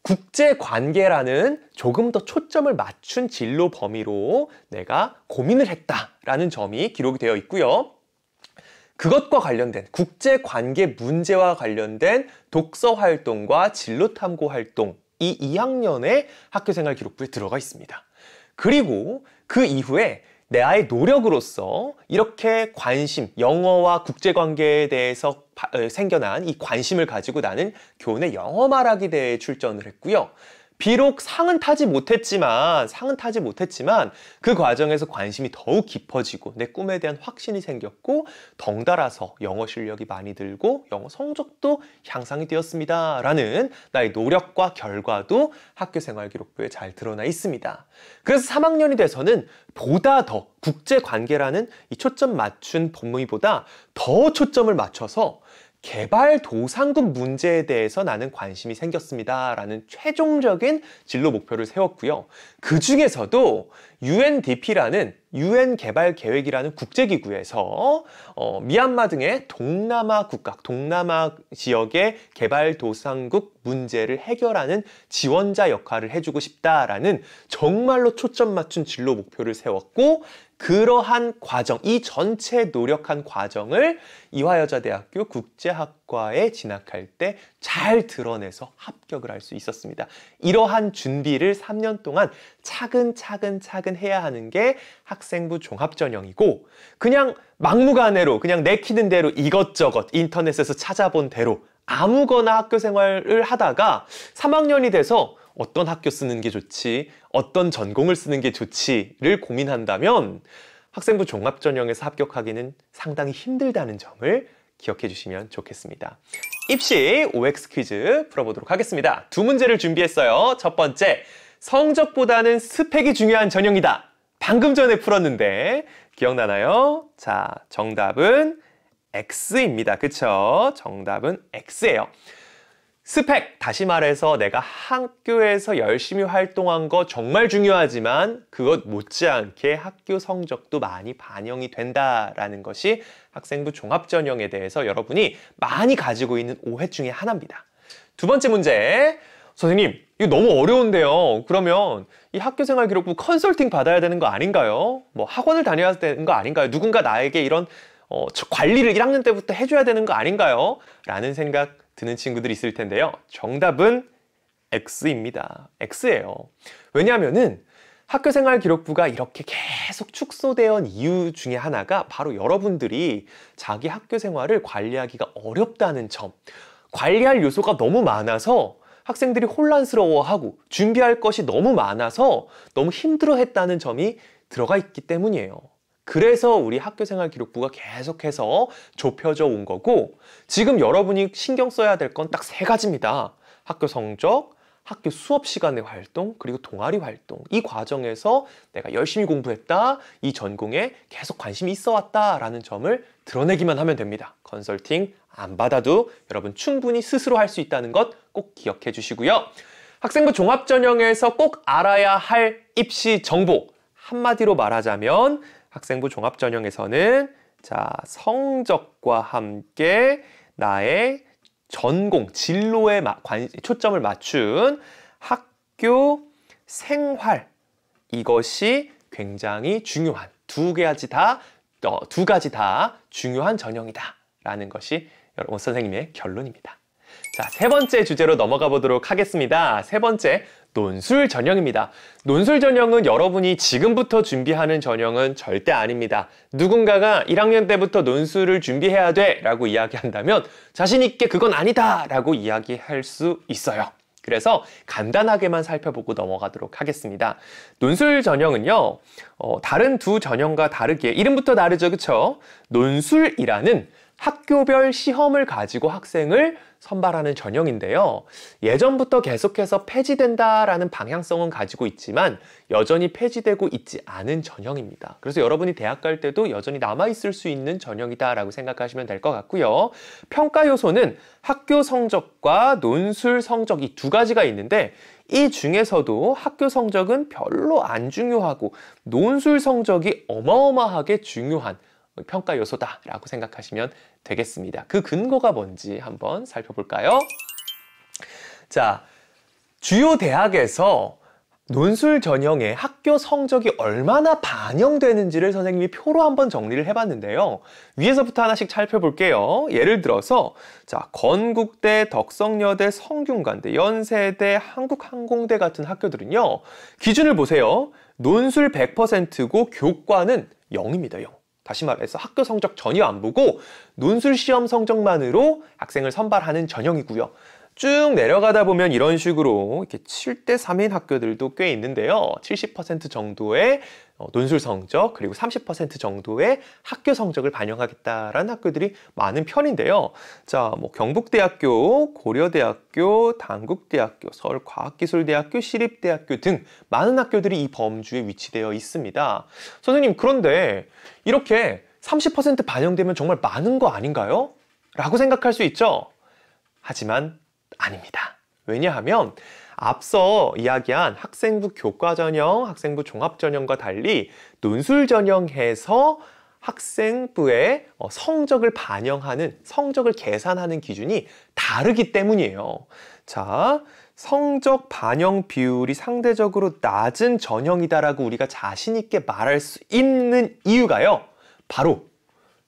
[SPEAKER 1] 국제 관계라는 조금 더 초점을 맞춘 진로 범위로 내가 고민을 했다라는 점이 기록이 되어 있고요. 그것과 관련된 국제 관계 문제와 관련된 독서 활동과 진로 탐구 활동 이 2학년의 학교생활 기록부에 들어가 있습니다. 그리고 그 이후에 내 아의 노력으로서 이렇게 관심, 영어와 국제관계에 대해서 바, 어, 생겨난 이 관심을 가지고 나는 교훈의 영어 말하기 대회에 출전을 했고요. 비록 상은 타지 못했지만 상은 타지 못했지만 그 과정에서 관심이 더욱 깊어지고 내 꿈에 대한 확신이 생겼고 덩달아서 영어 실력이 많이 늘고 영어 성적도 향상이 되었습니다. 라는 나의 노력과 결과도 학교 생활 기록부에 잘 드러나 있습니다. 그래서 3학년이 돼서는 보다 더 국제 관계라는 이 초점 맞춘 본문이보다 더 초점을 맞춰서 개발도상국 문제에 대해서 나는 관심이 생겼습니다. 라는 최종적인 진로 목표를 세웠고요. 그 중에서도 UNDP라는 UN 개발 계획이라는 국제기구에서 어, 미얀마 등의 동남아 국가, 동남아 지역의 개발도상국 문제를 해결하는 지원자 역할을 해주고 싶다라는 정말로 초점 맞춘 진로 목표를 세웠고 그러한 과정, 이 전체 노력한 과정을 이화여자대학교 국제학과에 진학할 때 잘 드러내서 합격을 할 수 있었습니다. 이러한 준비를 3년 동안 차근차근차근 해야 하는 게 학생부 종합전형이고 그냥 막무가내로 그냥 내키는 대로 이것저것 인터넷에서 찾아본 대로 아무거나 학교 생활을 하다가 3학년이 돼서 어떤 학교 쓰는 게 좋지, 어떤 전공을 쓰는 게 좋지를 고민한다면 학생부 종합전형에서 합격하기는 상당히 힘들다는 점을 기억해 주시면 좋겠습니다. 입시 OX 퀴즈 풀어보도록 하겠습니다. 두 문제를 준비했어요. 첫 번째, 성적보다는 스펙이 중요한 전형이다. 방금 전에 풀었는데 기억나나요? 자, 정답은 X입니다. 그쵸? 정답은 X예요. 스펙! 다시 말해서 내가 학교에서 열심히 활동한 거 정말 중요하지만 그것 못지않게 학교 성적도 많이 반영이 된다라는 것이 학생부 종합전형에 대해서 여러분이 많이 가지고 있는 오해 중에 하나입니다. 두 번째 문제. 선생님, 이거 너무 어려운데요. 그러면 이 학교생활 기록부 컨설팅 받아야 되는 거 아닌가요? 뭐 학원을 다녀야 되는 거 아닌가요? 누군가 나에게 이런 어, 관리를 1학년 때부터 해줘야 되는 거 아닌가요? 라는 생각 드는 친구들이 있을 텐데요. 정답은 X입니다. X예요. 왜냐하면은 학교생활 기록부가 이렇게 계속 축소된 이유 중에 하나가 바로 여러분들이 자기 학교생활을 관리하기가 어렵다는 점. 관리할 요소가 너무 많아서 학생들이 혼란스러워하고 준비할 것이 너무 많아서 너무 힘들어했다는 점이 들어가 있기 때문이에요. 그래서 우리 학교생활 기록부가 계속해서 좁혀져 온 거고 지금 여러분이 신경 써야 될 건 딱 세 가지입니다. 학교 성적, 학교 수업 시간의 활동, 그리고 동아리 활동. 이 과정에서 내가 열심히 공부했다, 이 전공에 계속 관심이 있어 왔다라는 점을 드러내기만 하면 됩니다. 컨설팅 안 받아도 여러분 충분히 스스로 할 수 있다는 것 꼭 기억해 주시고요. 학생부 종합전형에서 꼭 알아야 할 입시 정보. 한마디로 말하자면 학생부 종합전형에서는 자, 성적과 함께 나의 전공, 진로에 마, 관, 초점을 맞춘 학교 생활 이것이 굉장히 중요한 두 가지 다, 어, 두 가지 다 중요한 전형이다 라는 것이 여러분 선생님의 결론입니다. 자, 세 번째 주제로 넘어가 보도록 하겠습니다. 세 번째, 논술 전형입니다. 논술 전형은 여러분이 지금부터 준비하는 전형은 절대 아닙니다. 누군가가 1학년 때부터 논술을 준비해야 돼 라고 이야기한다면 자신있게 그건 아니다 라고 이야기할 수 있어요. 그래서 간단하게만 살펴보고 넘어가도록 하겠습니다. 논술 전형은요. 어, 다른 두 전형과 다르게 이름부터 다르죠. 그쵸? 논술이라는 학교별 시험을 가지고 학생을 선발하는 전형인데요. 예전부터 계속해서 폐지된다라는 방향성은 가지고 있지만 여전히 폐지되고 있지 않은 전형입니다. 그래서 여러분이 대학 갈 때도 여전히 남아있을 수 있는 전형이다라고 생각하시면 될 것 같고요. 평가 요소는 학교 성적과 논술 성적 이두 가지가 있는데 이 중에서도 학교 성적은 별로 안 중요하고 논술 성적이 어마어마하게 중요한 평가 요소다라고 생각하시면 되겠습니다. 그 근거가 뭔지 한번 살펴볼까요? 자, 주요 대학에서 논술 전형에 학교 성적이 얼마나 반영되는지를 선생님이 표로 한번 정리를 해봤는데요. 위에서부터 하나씩 살펴볼게요. 예를 들어서 자 건국대, 덕성여대, 성균관대, 연세대, 한국항공대 같은 학교들은요. 기준을 보세요. 논술 100%고 교과는 0입니다. 0. 다시 말해서 학교 성적 전혀 안 보고 논술 시험 성적만으로 학생을 선발하는 전형이고요. 쭉 내려가다 보면 이런 식으로 이렇게 7대 3인 학교들도 꽤 있는데요. 70% 정도의 어, 논술 성적 그리고 30% 정도의 학교 성적을 반영하겠다라는 학교들이 많은 편인데요. 자, 뭐 경북대학교, 고려대학교, 당국대학교, 서울과학기술대학교, 시립대학교 등 많은 학교들이 이 범주에 위치되어 있습니다. 선생님, 그런데 이렇게 30% 반영되면 정말 많은 거 아닌가요? 라고 생각할 수 있죠. 하지만 아닙니다. 왜냐하면 앞서 이야기한 학생부 교과 전형, 학생부 종합 전형과 달리 논술 전형에서 학생부의 어, 성적을 반영하는, 성적을 계산하는 기준이 다르기 때문이에요. 자, 성적 반영 비율이 상대적으로 낮은 전형이다라고 우리가 자신있게 말할 수 있는 이유가요. 바로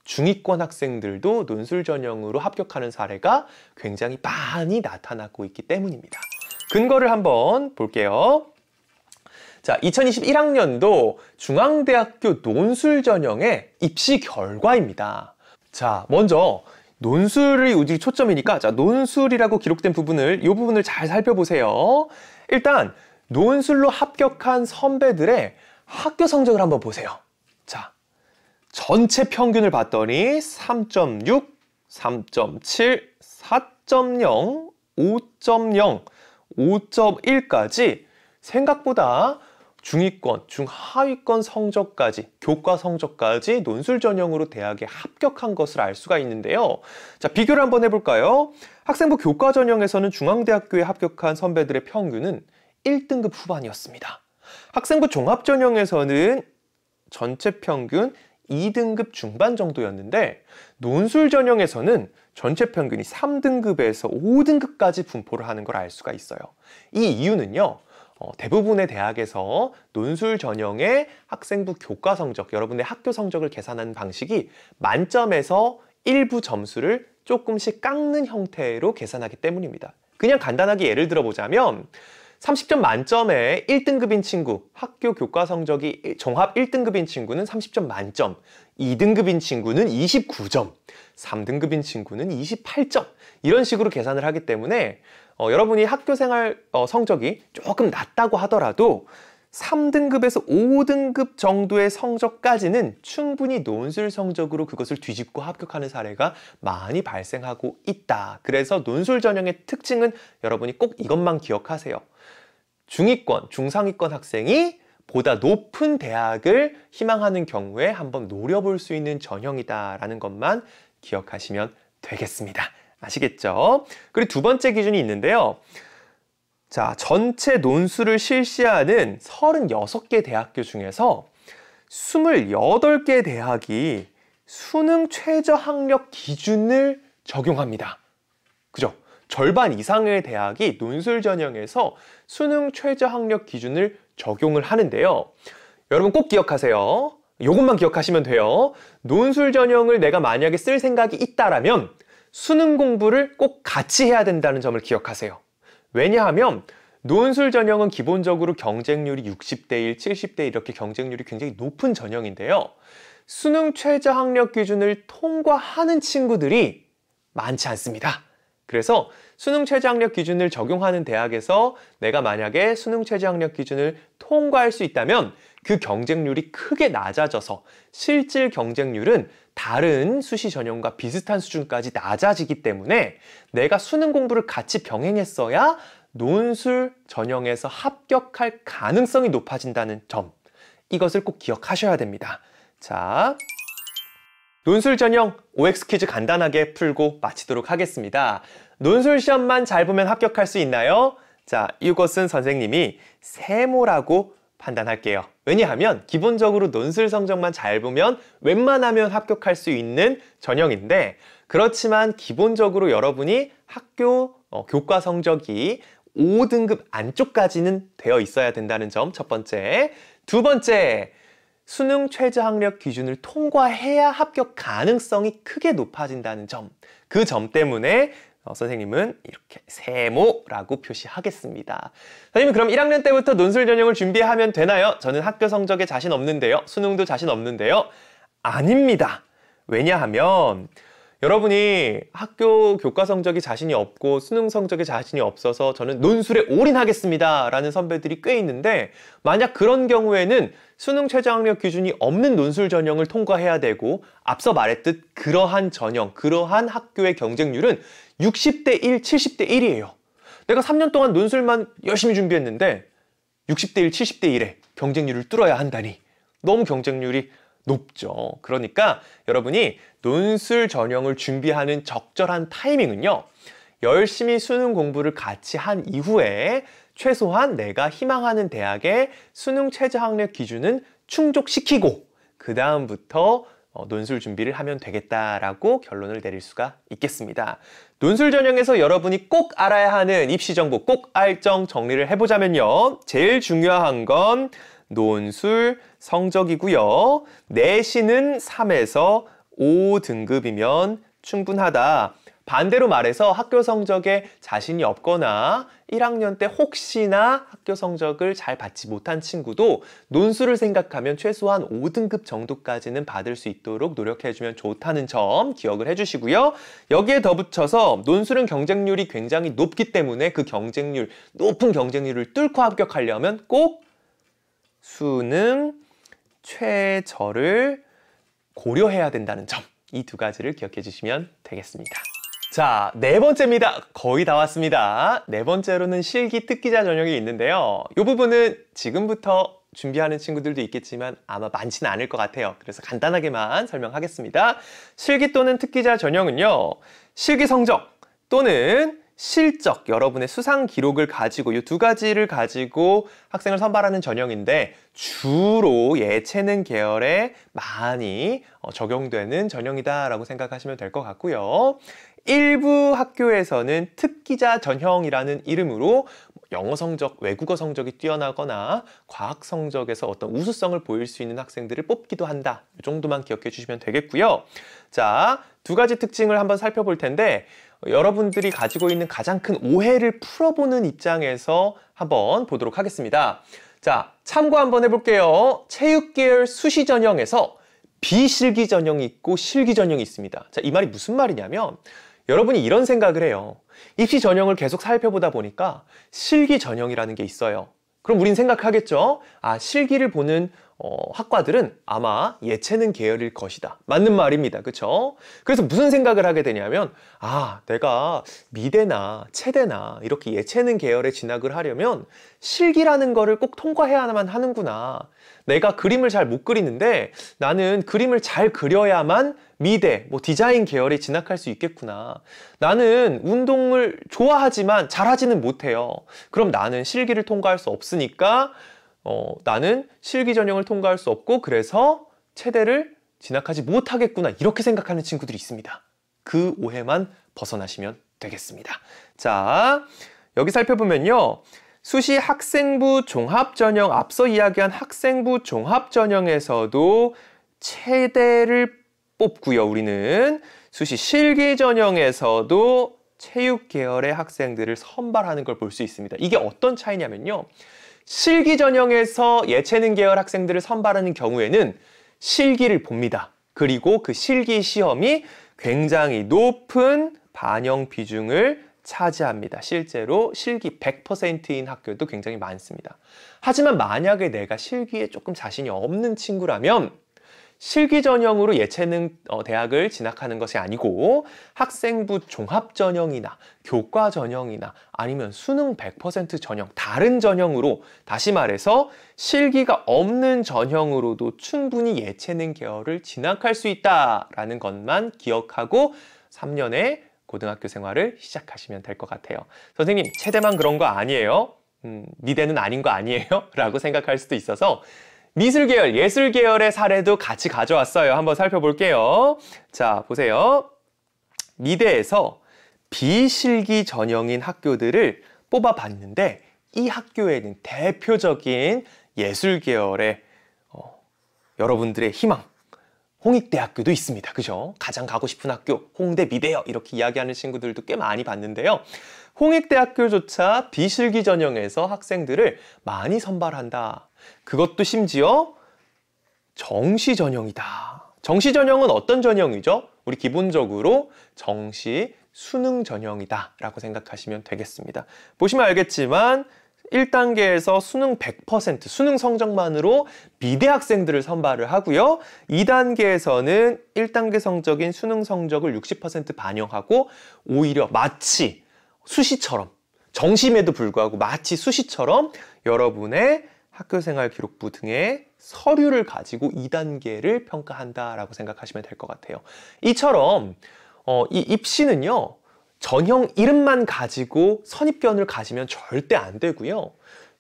[SPEAKER 1] 중위권 학생들도 논술 전형으로 합격하는 사례가 굉장히 많이 나타나고 있기 때문입니다. 근거를 한번 볼게요. 자, 2021학년도 중앙대학교 논술 전형의 입시 결과입니다. 자, 먼저 논술이 우리 초점이니까 자, 논술이라고 기록된 부분을 이 부분을 잘 살펴보세요. 일단 논술로 합격한 선배들의 학교 성적을 한번 보세요. 전체 평균을 봤더니 3.6, 3.7, 4.0, 5.0, 5.1까지 생각보다 중위권, 중하위권 성적까지, 교과 성적까지 논술 전형으로 대학에 합격한 것을 알 수가 있는데요. 자, 비교를 한번 해볼까요? 학생부 교과 전형에서는 중앙대학교에 합격한 선배들의 평균은 1등급 후반이었습니다. 학생부 종합 전형에서는 전체 평균 2등급 중반 정도였는데 논술 전형에서는 전체 평균이 3등급에서 5등급까지 분포를 하는 걸 알 수가 있어요. 이 이유는요. 어, 대부분의 대학에서 논술 전형의 학생부 교과 성적, 여러분의 학교 성적을 계산하는 방식이 만점에서 일부 점수를 조금씩 깎는 형태로 계산하기 때문입니다. 그냥 간단하게 예를 들어보자면 30점 만점에 1등급인 친구, 학교 교과 성적이 종합 1등급인 친구는 30점 만점, 2등급인 친구는 29점, 3등급인 친구는 28점 이런 식으로 계산을 하기 때문에 어, 여러분이 학교 생활 어, 성적이 조금 낮다고 하더라도 3등급에서 5등급 정도의 성적까지는 충분히 논술 성적으로 그것을 뒤집고 합격하는 사례가 많이 발생하고 있다. 그래서 논술 전형의 특징은 여러분이 꼭 이것만 기억하세요. 중위권, 중상위권 학생이 보다 높은 대학을 희망하는 경우에 한번 노려볼 수 있는 전형이다라는 것만 기억하시면 되겠습니다. 아시겠죠? 그리고 두 번째 기준이 있는데요. 자, 전체 논술을 실시하는 36개 대학교 중에서 28개 대학이 수능 최저 학력 기준을 적용합니다. 그죠? 절반 이상의 대학이 논술 전형에서 수능 최저 학력 기준을 적용을 하는데요. 여러분 꼭 기억하세요. 요것만 기억하시면 돼요. 논술 전형을 내가 만약에 쓸 생각이 있다라면 수능 공부를 꼭 같이 해야 된다는 점을 기억하세요. 왜냐하면 논술 전형은 기본적으로 경쟁률이 60대 1, 70대 이렇게 경쟁률이 굉장히 높은 전형인데요. 수능 최저 학력 기준을 통과하는 친구들이 많지 않습니다. 그래서 수능 최저학력 기준을 적용하는 대학에서 내가 만약에 수능 최저학력 기준을 통과할 수 있다면 그 경쟁률이 크게 낮아져서 실질 경쟁률은 다른 수시 전형과 비슷한 수준까지 낮아지기 때문에 내가 수능 공부를 같이 병행했어야 논술 전형에서 합격할 가능성이 높아진다는 점 이것을 꼭 기억하셔야 됩니다. 자, 논술 전형 OX 퀴즈 간단하게 풀고 마치도록 하겠습니다. 논술 시험만 잘 보면 합격할 수 있나요? 자, 이것은 선생님이 세모라고 판단할게요. 왜냐하면 기본적으로 논술 성적만 잘 보면 웬만하면 합격할 수 있는 전형인데 그렇지만 기본적으로 여러분이 학교 어, 교과 성적이 5등급 안쪽까지는 되어 있어야 된다는 점 첫 번째 두 번째 수능 최저학력 기준을 통과해야 합격 가능성이 크게 높아진다는 점. 그 점 때문에 어, 선생님은 이렇게 세모라고 표시하겠습니다. 선생님 그럼 1학년 때부터 논술 전형을 준비하면 되나요? 저는 학교 성적에 자신 없는데요. 수능도 자신 없는데요. 아닙니다. 왜냐하면 여러분이 학교 교과 성적이 자신이 없고 수능 성적이 자신이 없어서 저는 논술에 올인하겠습니다 라는 선배들이 꽤 있는데 만약 그런 경우에는 수능 최저학력 기준이 없는 논술 전형을 통과해야 되고 앞서 말했듯 그러한 전형, 그러한 학교의 경쟁률은 60대 1, 70대 1이에요. 내가 3년 동안 논술만 열심히 준비했는데 60대 1, 70대 1에 경쟁률을 뚫어야 한다니 너무 경쟁률이 높죠. 그러니까 여러분이 논술 전형을 준비하는 적절한 타이밍은요. 열심히 수능 공부를 같이 한 이후에 최소한 내가 희망하는 대학의 수능 최저학력 기준은 충족시키고 그 다음부터 어, 논술 준비를 하면 되겠다라고 결론을 내릴 수가 있겠습니다. 논술 전형에서 여러분이 꼭 알아야 하는 입시 정보 꼭 알정 정리를 해보자면요. 제일 중요한 건 논술 성적이고요. 내신은 3에서 5등급이면 충분하다. 반대로 말해서 학교 성적에 자신이 없거나 1학년 때 혹시나 학교 성적을 잘 받지 못한 친구도 논술을 생각하면 최소한 5등급 정도까지는 받을 수 있도록 노력해주면 좋다는 점 기억을 해주시고요. 여기에 덧붙여서 논술은 경쟁률이 굉장히 높기 때문에 그 경쟁률, 높은 경쟁률을 뚫고 합격하려면 꼭 수능 최저를 고려해야 된다는 점이 두 가지를 기억해 주시면 되겠습니다. 자, 네 번째입니다. 거의 다 왔습니다. 네 번째로는 실기 특기자 전형이 있는데요. 이 부분은 지금부터 준비하는 친구들도 있겠지만 아마 많지는 않을 것 같아요. 그래서 간단하게만 설명하겠습니다. 실기 또는 특기자 전형은요. 실기 성적 또는 실적, 여러분의 수상 기록을 가지고 이 두 가지를 가지고 학생을 선발하는 전형인데 주로 예체능 계열에 많이 어, 적용되는 전형이다라고 생각하시면 될 것 같고요. 일부 학교에서는 특기자 전형이라는 이름으로 영어 성적, 외국어 성적이 뛰어나거나 과학 성적에서 어떤 우수성을 보일 수 있는 학생들을 뽑기도 한다. 이 정도만 기억해 주시면 되겠고요. 자, 두 가지 특징을 한번 살펴볼 텐데 여러분들이 가지고 있는 가장 큰 오해를 풀어보는 입장에서 한번 보도록 하겠습니다. 자, 참고 한번 해볼게요. 체육계열 수시 전형에서 비실기 전형이 있고 실기 전형이 있습니다. 자, 이 말이 무슨 말이냐면 여러분이 이런 생각을 해요. 입시 전형을 계속 살펴보다 보니까 실기 전형이라는 게 있어요. 그럼 우린 생각하겠죠? 아, 실기를 보는 어, 학과들은 아마 예체능 계열일 것이다. 맞는 말입니다. 그렇죠? 그래서 무슨 생각을 하게 되냐면 아, 내가 미대나 체대나 이렇게 예체능 계열에 진학을 하려면 실기라는 거를 꼭 통과해야만 하는구나. 내가 그림을 잘 못 그리는데 나는 그림을 잘 그려야만 미대, 뭐 디자인 계열에 진학할 수 있겠구나. 나는 운동을 좋아하지만 잘하지는 못해요. 그럼 나는 실기를 통과할 수 없으니까 어, 나는 실기 전형을 통과할 수 없고 그래서 체대를 진학하지 못하겠구나 이렇게 생각하는 친구들이 있습니다. 그 오해만 벗어나시면 되겠습니다. 자, 여기 살펴보면요. 수시 학생부 종합전형 앞서 이야기한 학생부 종합전형에서도 체대를 뽑고요. 우리는 수시 실기 전형에서도 체육 계열의 학생들을 선발하는 걸 볼 수 있습니다. 이게 어떤 차이냐면요. 실기 전형에서 예체능 계열 학생들을 선발하는 경우에는 실기를 봅니다. 그리고 그 실기 시험이 굉장히 높은 반영 비중을 차지합니다. 실제로 실기 100%인 학교도 굉장히 많습니다. 하지만 만약에 내가 실기에 조금 자신이 없는 친구라면 실기 전형으로 예체능 어, 대학을 진학하는 것이 아니고 학생부 종합 전형이나 교과 전형이나 아니면 수능 100% 전형 다른 전형으로 다시 말해서 실기가 없는 전형으로도 충분히 예체능 계열을 진학할 수 있다라는 것만 기억하고 3년의 고등학교 생활을 시작하시면 될 것 같아요. 선생님, 체대만 그런 거 아니에요? 음, 미대는 아닌 거 아니에요? 라고 생각할 수도 있어서 미술 계열, 예술 계열의 사례도 같이 가져왔어요. 한번 살펴볼게요. 자, 보세요. 미대에서 비실기 전형인 학교들을 뽑아봤는데 이 학교에는 대표적인 예술 계열의 어, 여러분들의 희망, 홍익대학교도 있습니다. 그죠? 가장 가고 싶은 학교, 홍대 미대요. 이렇게 이야기하는 친구들도 꽤 많이 봤는데요. 홍익대학교조차 비실기 전형에서 학생들을 많이 선발한다. 그것도 심지어 정시 전형이다. 정시 전형은 어떤 전형이죠? 우리 기본적으로 정시 수능 전형이다 라고 생각하시면 되겠습니다. 보시면 알겠지만 1단계에서 수능 100%, 수능 성적만으로 미대 학생들을 선발을 하고요. 2단계에서는 1단계 성적인 수능 성적을 60% 반영하고 오히려 마치 수시처럼 정심에도 불구하고 마치 수시처럼 여러분의 학교생활 기록부 등의 서류를 가지고 2단계를 평가한다라고 생각하시면 될 것 같아요. 이처럼 어, 이 입시는요. 전형 이름만 가지고 선입견을 가지면 절대 안 되고요.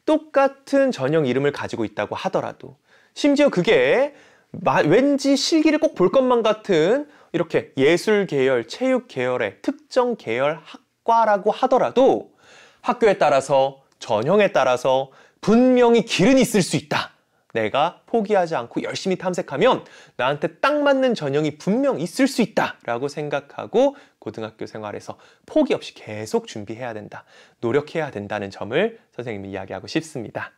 [SPEAKER 1] 똑같은 전형 이름을 가지고 있다고 하더라도 심지어 그게 마, 왠지 실기를 꼭 볼 것만 같은 이렇게 예술 계열, 체육 계열의 특정 계열 학 과라고 하더라도 학교에 따라서 전형에 따라서 분명히 길은 있을 수 있다. 내가 포기하지 않고 열심히 탐색하면 나한테 딱 맞는 전형이 분명 있을 수 있다 라고 생각하고 고등학교 생활에서 포기 없이 계속 준비해야 된다 노력해야 된다는 점을 선생님이 이야기하고 싶습니다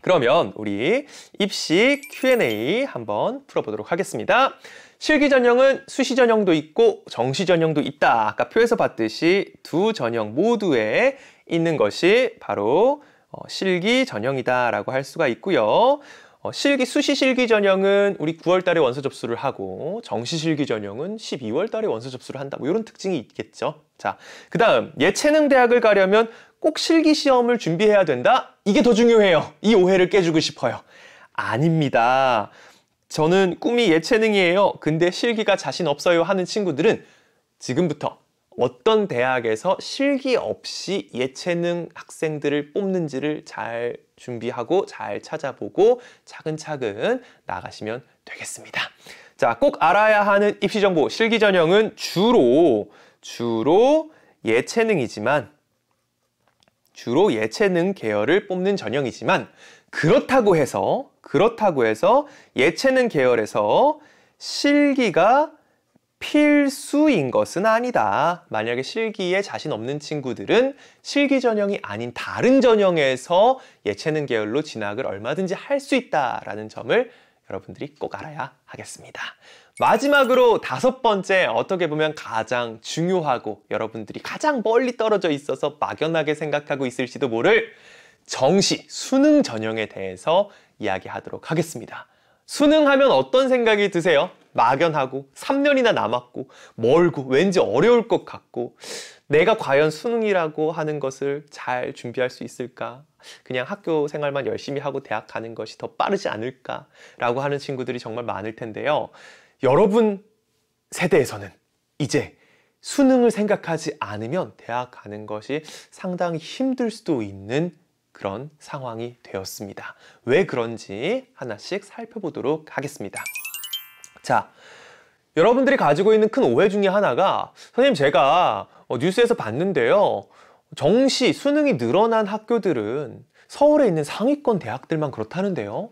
[SPEAKER 1] 그러면 우리 입시 Q&A 한번 풀어보도록 하겠습니다 실기 전형은 수시 전형도 있고 정시 전형도 있다. 아까 표에서 봤듯이 두 전형 모두에 있는 것이 바로 어, 실기 전형이다라고 할 수가 있고요. 어, 실기 수시 실기 전형은 우리 9월 달에 원서 접수를 하고 정시 실기 전형은 12월 달에 원서 접수를 한다. 뭐 이런 특징이 있겠죠. 자, 그다음 예체능 대학을 가려면 꼭 실기 시험을 준비해야 된다. 이게 더 중요해요. 이 오해를 깨주고 싶어요. 아닙니다. 저는 꿈이 예체능이에요. 근데 실기가 자신 없어요 하는 친구들은 지금부터 어떤 대학에서 실기 없이 예체능 학생들을 뽑는지를 잘 준비하고 잘 찾아보고 차근차근 나가시면 되겠습니다. 자, 꼭 알아야 하는 입시 정보 실기 전형은 주로 주로 예체능이지만 주로 예체능 계열을 뽑는 전형이지만 그렇다고 해서 그렇다고 해서 예체능 계열에서 실기가 필수인 것은 아니다. 만약에 실기에 자신 없는 친구들은 실기 전형이 아닌 다른 전형에서 예체능 계열로 진학을 얼마든지 할 수 있다라는 점을 여러분들이 꼭 알아야 하겠습니다. 마지막으로 다섯 번째 어떻게 보면 가장 중요하고 여러분들이 가장 멀리 떨어져 있어서 막연하게 생각하고 있을지도 모를 정시, 수능 전형에 대해서 이야기하도록 하겠습니다. 수능하면 어떤 생각이 드세요? 막연하고 3년이나 남았고 멀고 왠지 어려울 것 같고 내가 과연 수능이라고 하는 것을 잘 준비할 수 있을까? 그냥 학교 생활만 열심히 하고 대학 가는 것이 더 빠르지 않을까? 라고 하는 친구들이 정말 많을 텐데요. 여러분 세대에서는 이제 수능을 생각하지 않으면 대학 가는 것이 상당히 힘들 수도 있는 그런 상황이 되었습니다. 왜 그런지 하나씩 살펴보도록 하겠습니다. 자, 여러분들이 가지고 있는 큰 오해 중에 하나가 선생님 제가 어, 뉴스에서 봤는데요. 정시 수능이 늘어난 학교들은 서울에 있는 상위권 대학들만 그렇다는데요.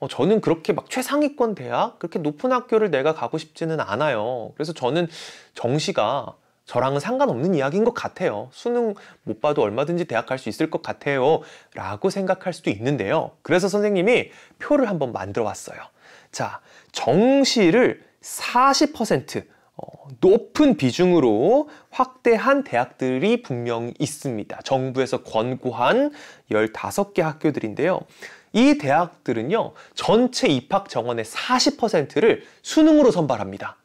[SPEAKER 1] 어, 저는 그렇게 막 최상위권 대학 그렇게 높은 학교를 내가 가고 싶지는 않아요. 그래서 저는 정시가 저랑은 상관없는 이야기인 것 같아요. 수능 못 봐도 얼마든지 대학 갈 수 있을 것 같아요. 라고 생각할 수도 있는데요. 그래서 선생님이 표를 한번 만들어 왔어요. 자, 정시를 40% 어, 높은 비중으로 확대한 대학들이 분명히 있습니다. 정부에서 권고한 15개 학교들인데요. 이 대학들은요, 전체 입학 정원의 40%를 수능으로 선발합니다.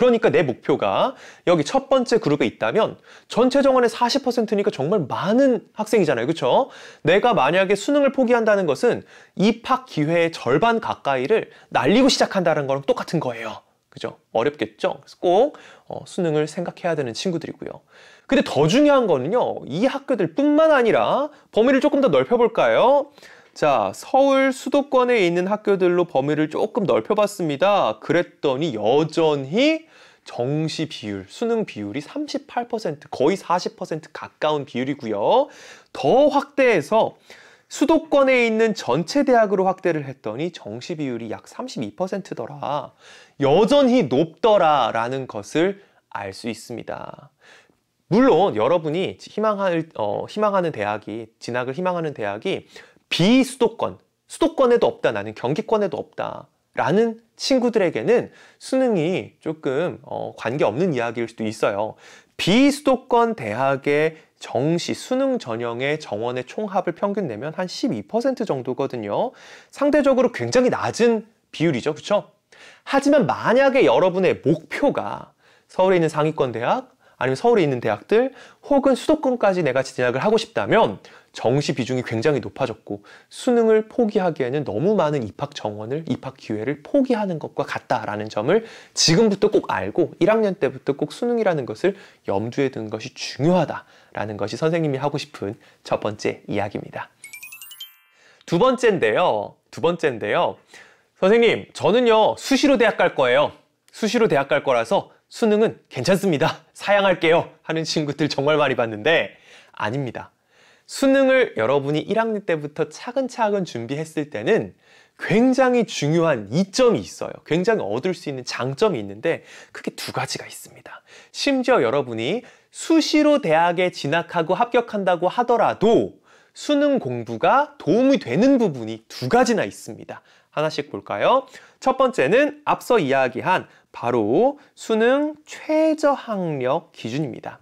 [SPEAKER 1] 그러니까 내 목표가 여기 첫 번째 그룹에 있다면 전체 정원의 40%니까 정말 많은 학생이잖아요. 그렇죠? 내가 만약에 수능을 포기한다는 것은 입학 기회의 절반 가까이를 날리고 시작한다는 거랑 똑같은 거예요. 그죠? 어렵겠죠? 그래서 꼭 어, 수능을 생각해야 되는 친구들이고요. 근데 더 중요한 거는요. 이 학교들 뿐만 아니라 범위를 조금 더 넓혀볼까요? 자, 서울 수도권에 있는 학교들로 범위를 조금 넓혀봤습니다. 그랬더니 여전히 정시 비율, 수능 비율이 38%, 거의 40% 가까운 비율이고요. 더 확대해서 수도권에 있는 전체 대학으로 확대를 했더니 정시 비율이 약 32%더라. 여전히 높더라라는 것을 알 수 있습니다. 물론 여러분이 희망할, 어, 희망하는 대학이, 진학을 희망하는 대학이 비수도권, 수도권에도 없다, 나는 경기권에도 없다. 라는 친구들에게는 수능이 조금 어, 관계없는 이야기일 수도 있어요. 비수도권 대학의 정시 수능 전형의 정원의 총합을 평균 내면 한 12% 정도거든요. 상대적으로 굉장히 낮은 비율이죠. 그렇죠? 하지만 만약에 여러분의 목표가 서울에 있는 상위권 대학 아니면 서울에 있는 대학들 혹은 수도권까지 내가 진학을 하고 싶다면 정시 비중이 굉장히 높아졌고 수능을 포기하기에는 너무 많은 입학 정원을 입학 기회를 포기하는 것과 같다라는 점을 지금부터 꼭 알고 1학년 때부터 꼭 수능이라는 것을 염두에 둔 것이 중요하다라는 것이 선생님이 하고 싶은 첫 번째 이야기입니다. 두 번째인데요. 두 번째인데요. 선생님, 저는요. 수시로 대학 갈 거예요. 수시로 대학 갈 거라서 수능은 괜찮습니다. 사양할게요. 하는 친구들 정말 많이 봤는데 아닙니다. 수능을 여러분이 1학년 때부터 차근차근 준비했을 때는 굉장히 중요한 이점이 있어요. 굉장히 얻을 수 있는 장점이 있는데 크게 두 가지가 있습니다. 심지어 여러분이 수시로 대학에 진학하고 합격한다고 하더라도 수능 공부가 도움이 되는 부분이 두 가지나 있습니다. 하나씩 볼까요? 첫 번째는 앞서 이야기한 바로 수능 최저학력 기준입니다.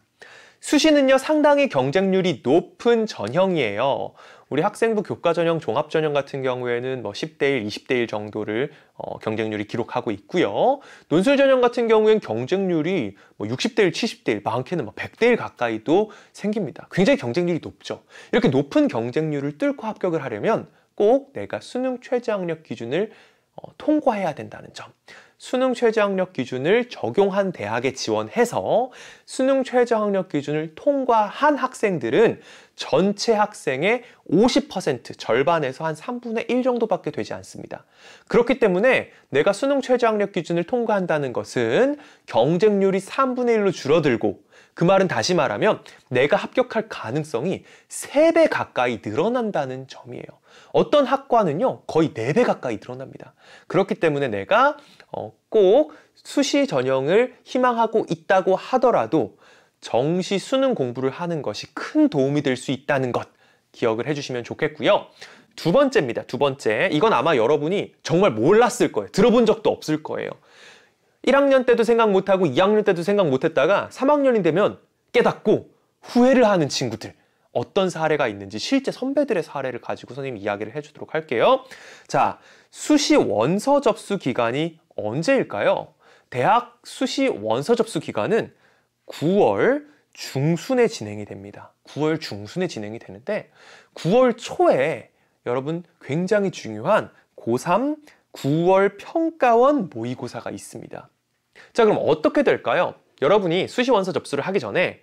[SPEAKER 1] 수시는요 상당히 경쟁률이 높은 전형이에요. 우리 학생부 교과 전형, 종합 전형 같은 경우에는 뭐 10대 1, 20대 1 정도를 어, 경쟁률이 기록하고 있고요. 논술 전형 같은 경우엔 경쟁률이 뭐 60대 1, 70대 1, 많게는 뭐 100대 1 가까이도 생깁니다. 굉장히 경쟁률이 높죠. 이렇게 높은 경쟁률을 뚫고 합격을 하려면 꼭 내가 수능 최저학력 기준을 어, 통과해야 된다는 점. 수능 최저학력 기준을 적용한 대학에 지원해서 수능 최저학력 기준을 통과한 학생들은 전체 학생의 50% 절반에서 한 3분의 1 정도밖에 되지 않습니다. 그렇기 때문에 내가 수능 최저학력 기준을 통과한다는 것은 경쟁률이 3분의 1로 줄어들고 그 말은 다시 말하면 내가 합격할 가능성이 3배 가까이 늘어난다는 점이에요. 어떤 학과는요, 거의 4배 가까이 늘어납니다. 그렇기 때문에 내가 어, 꼭 수시 전형을 희망하고 있다고 하더라도 정시 수능 공부를 하는 것이 큰 도움이 될 수 있다는 것 기억을 해주시면 좋겠고요. 두 번째입니다. 두 번째. 이건 아마 여러분이 정말 몰랐을 거예요. 들어본 적도 없을 거예요. 1학년 때도 생각 못하고 2학년 때도 생각 못했다가 3학년이 되면 깨닫고 후회를 하는 친구들 어떤 사례가 있는지 실제 선배들의 사례를 가지고 선생님 이야기를 해주도록 할게요. 자, 수시 원서 접수 기간이 언제일까요? 대학 수시 원서 접수 기간은 9월 중순에 진행이 됩니다. 9월 중순에 진행이 되는데 9월 초에 여러분 굉장히 중요한 고3, 9월 평가원 모의고사가 있습니다. 자, 그럼 어떻게 될까요? 여러분이 수시원서 접수를 하기 전에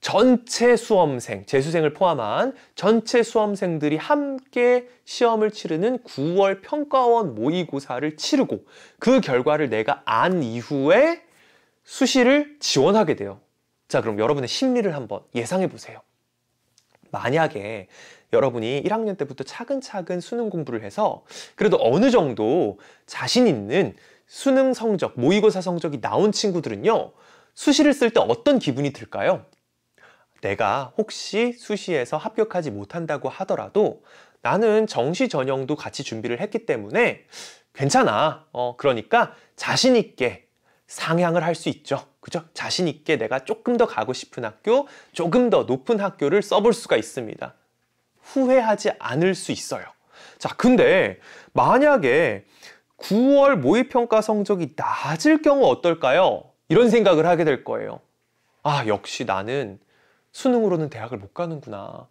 [SPEAKER 1] 전체 수험생, 재수생을 포함한 전체 수험생들이 함께 시험을 치르는 9월 평가원 모의고사를 치르고 그 결과를 내가 안 이후에 수시를 지원하게 돼요. 자, 그럼 여러분의 심리를 한번 예상해 보세요. 만약에 여러분이 1학년 때부터 차근차근 수능 공부를 해서 그래도 어느 정도 자신 있는 수능 성적, 모의고사 성적이 나온 친구들은요. 수시를 쓸 때 어떤 기분이 들까요? 내가 혹시 수시에서 합격하지 못한다고 하더라도 나는 정시 전형도 같이 준비를 했기 때문에 괜찮아. 어, 그러니까 자신 있게 상향을 할 수 있죠. 그죠? 자신 있게 내가 조금 더 가고 싶은 학교, 조금 더 높은 학교를 써볼 수가 있습니다. 후회하지 않을 수 있어요. 자, 근데 만약에 9월 모의평가 성적이 낮을 경우 어떨까요? 이런 생각을 하게 될 거예요. 아, 역시 나는 수능으로는 대학을 못 가는구나.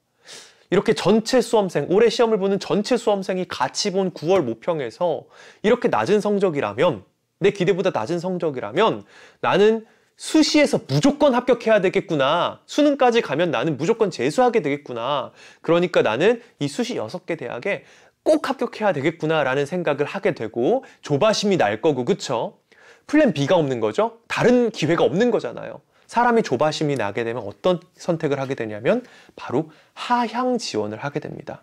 [SPEAKER 1] 이렇게 전체 수험생, 올해 시험을 보는 전체 수험생이 같이 본 9월 모평에서 이렇게 낮은 성적이라면, 내 기대보다 낮은 성적이라면 나는 수시에서 무조건 합격해야 되겠구나. 수능까지 가면 나는 무조건 재수하게 되겠구나. 그러니까 나는 이 수시 6개 대학에 꼭 합격해야 되겠구나라는 생각을 하게 되고 조바심이 날 거고 그쵸? 플랜 B가 없는 거죠? 다른 기회가 없는 거잖아요. 사람이 조바심이 나게 되면 어떤 선택을 하게 되냐면 바로 하향 지원을 하게 됩니다.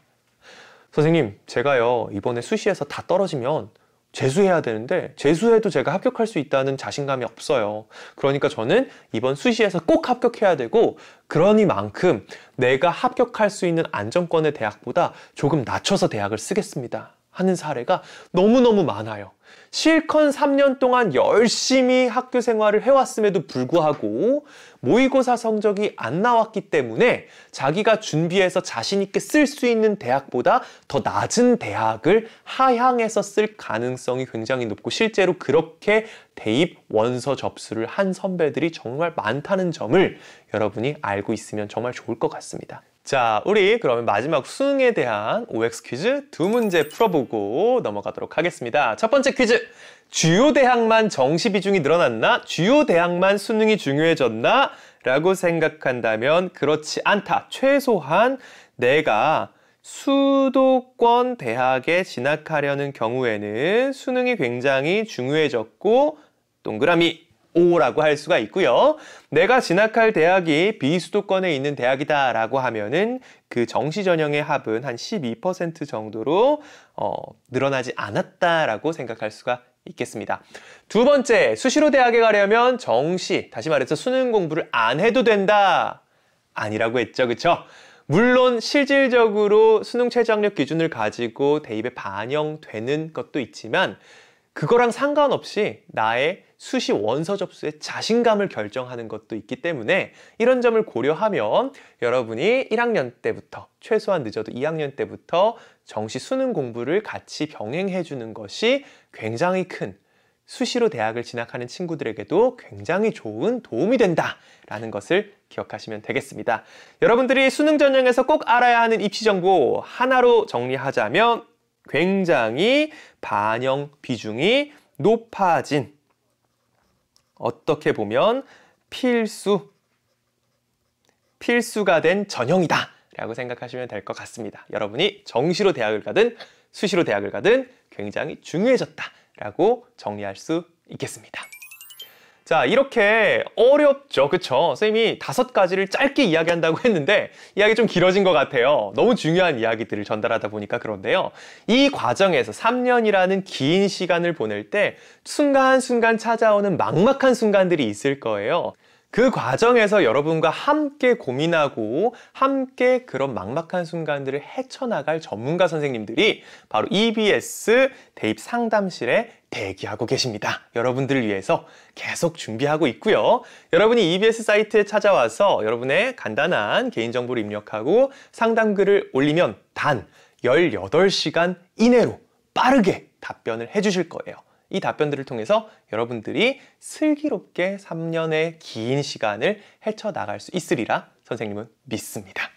[SPEAKER 1] 선생님, 제가요, 이번에 수시에서 다 떨어지면 재수해야 되는데 재수해도 제가 합격할 수 있다는 자신감이 없어요. 그러니까 저는 이번 수시에서 꼭 합격해야 되고 그러니만큼 내가 합격할 수 있는 안정권의 대학보다 조금 낮춰서 대학을 쓰겠습니다. 하는 사례가 너무너무 많아요. 실컷 3년 동안 열심히 학교 생활을 해왔음에도 불구하고 모의고사 성적이 안 나왔기 때문에 자기가 준비해서 자신있게 쓸 수 있는 대학보다 더 낮은 대학을 하향해서 쓸 가능성이 굉장히 높고 실제로 그렇게 대입 원서 접수를 한 선배들이 정말 많다는 점을 여러분이 알고 있으면 정말 좋을 것 같습니다. 자, 우리 그러면 마지막 수능에 대한 OX 퀴즈 두 문제 풀어보고 넘어가도록 하겠습니다. 첫 번째 퀴즈! 주요 대학만 정시 비중이 늘어났나? 주요 대학만 수능이 중요해졌나? 라고 생각한다면 그렇지 않다. 최소한 내가 수도권 대학에 진학하려는 경우에는 수능이 굉장히 중요해졌고 동그라미 O라고 할 수가 있고요. 내가 진학할 대학이 비수도권에 있는 대학이다라고 하면은 그 정시 전형의 합은 한 12% 정도로 어, 늘어나지 않았다라고 생각할 수가 있겠습니다. 두 번째, 수시로 대학에 가려면 정시, 다시 말해서 수능 공부를 안 해도 된다. 아니라고 했죠. 그렇죠 물론 실질적으로 수능 최저학력 기준을 가지고 대입에 반영되는 것도 있지만 그거랑 상관없이 나의 수시 원서 접수의 자신감을 결정하는 것도 있기 때문에 이런 점을 고려하면 여러분이 1학년 때부터 최소한 늦어도 2학년 때부터 정시 수능 공부를 같이 병행해 주는 것이 굉장히 큰 수시로 대학을 진학하는 친구들에게도 굉장히 좋은 도움이 된다라는 것을 기억하시면 되겠습니다. 여러분들이 수능 전형에서 꼭 알아야 하는 입시 정보 하나로 정리하자면 굉장히 반영 비중이 높아진 어떻게 보면 필수 필수가 된 전형이다 라고 생각하시면 될 것 같습니다. 여러분이 정시로 대학을 가든 수시로 대학을 가든 굉장히 중요해졌다 라고 정리할 수 있겠습니다. 자 이렇게 어렵죠 그쵸 님이 다섯 가지를 짧게 이야기한다고 했는데 이야기 좀 길어진 것 같아요 너무 중요한 이야기들을 전달하다 보니까 그런데요 이 과정에서 3년이라는 긴 시간을 보낼 때 순간순간 찾아오는 막막한 순간들이 있을 거예요 그 과정에서 여러분과 함께 고민하고 함께 그런 막막한 순간들을 헤쳐나갈 전문가 선생님들이 바로 EBS 대입 상담실에 대기하고 계십니다. 여러분들을 위해서 계속 준비하고 있고요. 여러분이 EBS 사이트에 찾아와서 여러분의 간단한 개인정보를 입력하고 상담글을 올리면 단 18시간 이내로 빠르게 답변을 해주실 거예요. 이 답변들을 통해서 여러분들이 슬기롭게 3년의 긴 시간을 헤쳐나갈 수 있으리라 선생님은 믿습니다.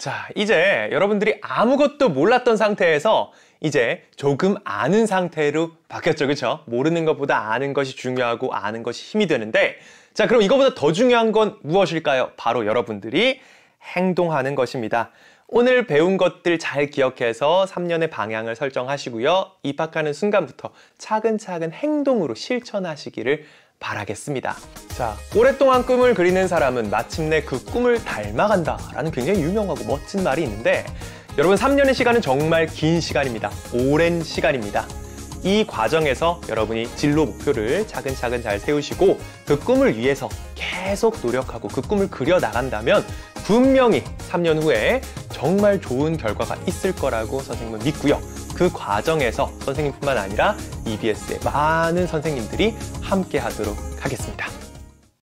[SPEAKER 1] 자, 이제 여러분들이 아무것도 몰랐던 상태에서 이제 조금 아는 상태로 바뀌었죠, 그쵸? 모르는 것보다 아는 것이 중요하고 아는 것이 힘이 되는데 자, 그럼 이거보다 더 중요한 건 무엇일까요? 바로 여러분들이 행동하는 것입니다. 오늘 배운 것들 잘 기억해서 3년의 방향을 설정하시고요. 입학하는 순간부터 차근차근 행동으로 실천하시기를 바라겠습니다. 자, 오랫동안 꿈을 그리는 사람은 마침내 그 꿈을 닮아간다 라는 굉장히 유명하고 멋진 말이 있는데 여러분 3년의 시간은 정말 긴 시간입니다. 오랜 시간입니다. 이 과정에서 여러분이 진로 목표를 차근차근 잘 세우시고 그 꿈을 위해서 계속 노력하고 그 꿈을 그려 나간다면 분명히 3년 후에 정말 좋은 결과가 있을 거라고 선생님은 믿고요. 그 과정에서 선생님뿐만 아니라 EBS의 많은 선생님들이 함께 하도록 하겠습니다.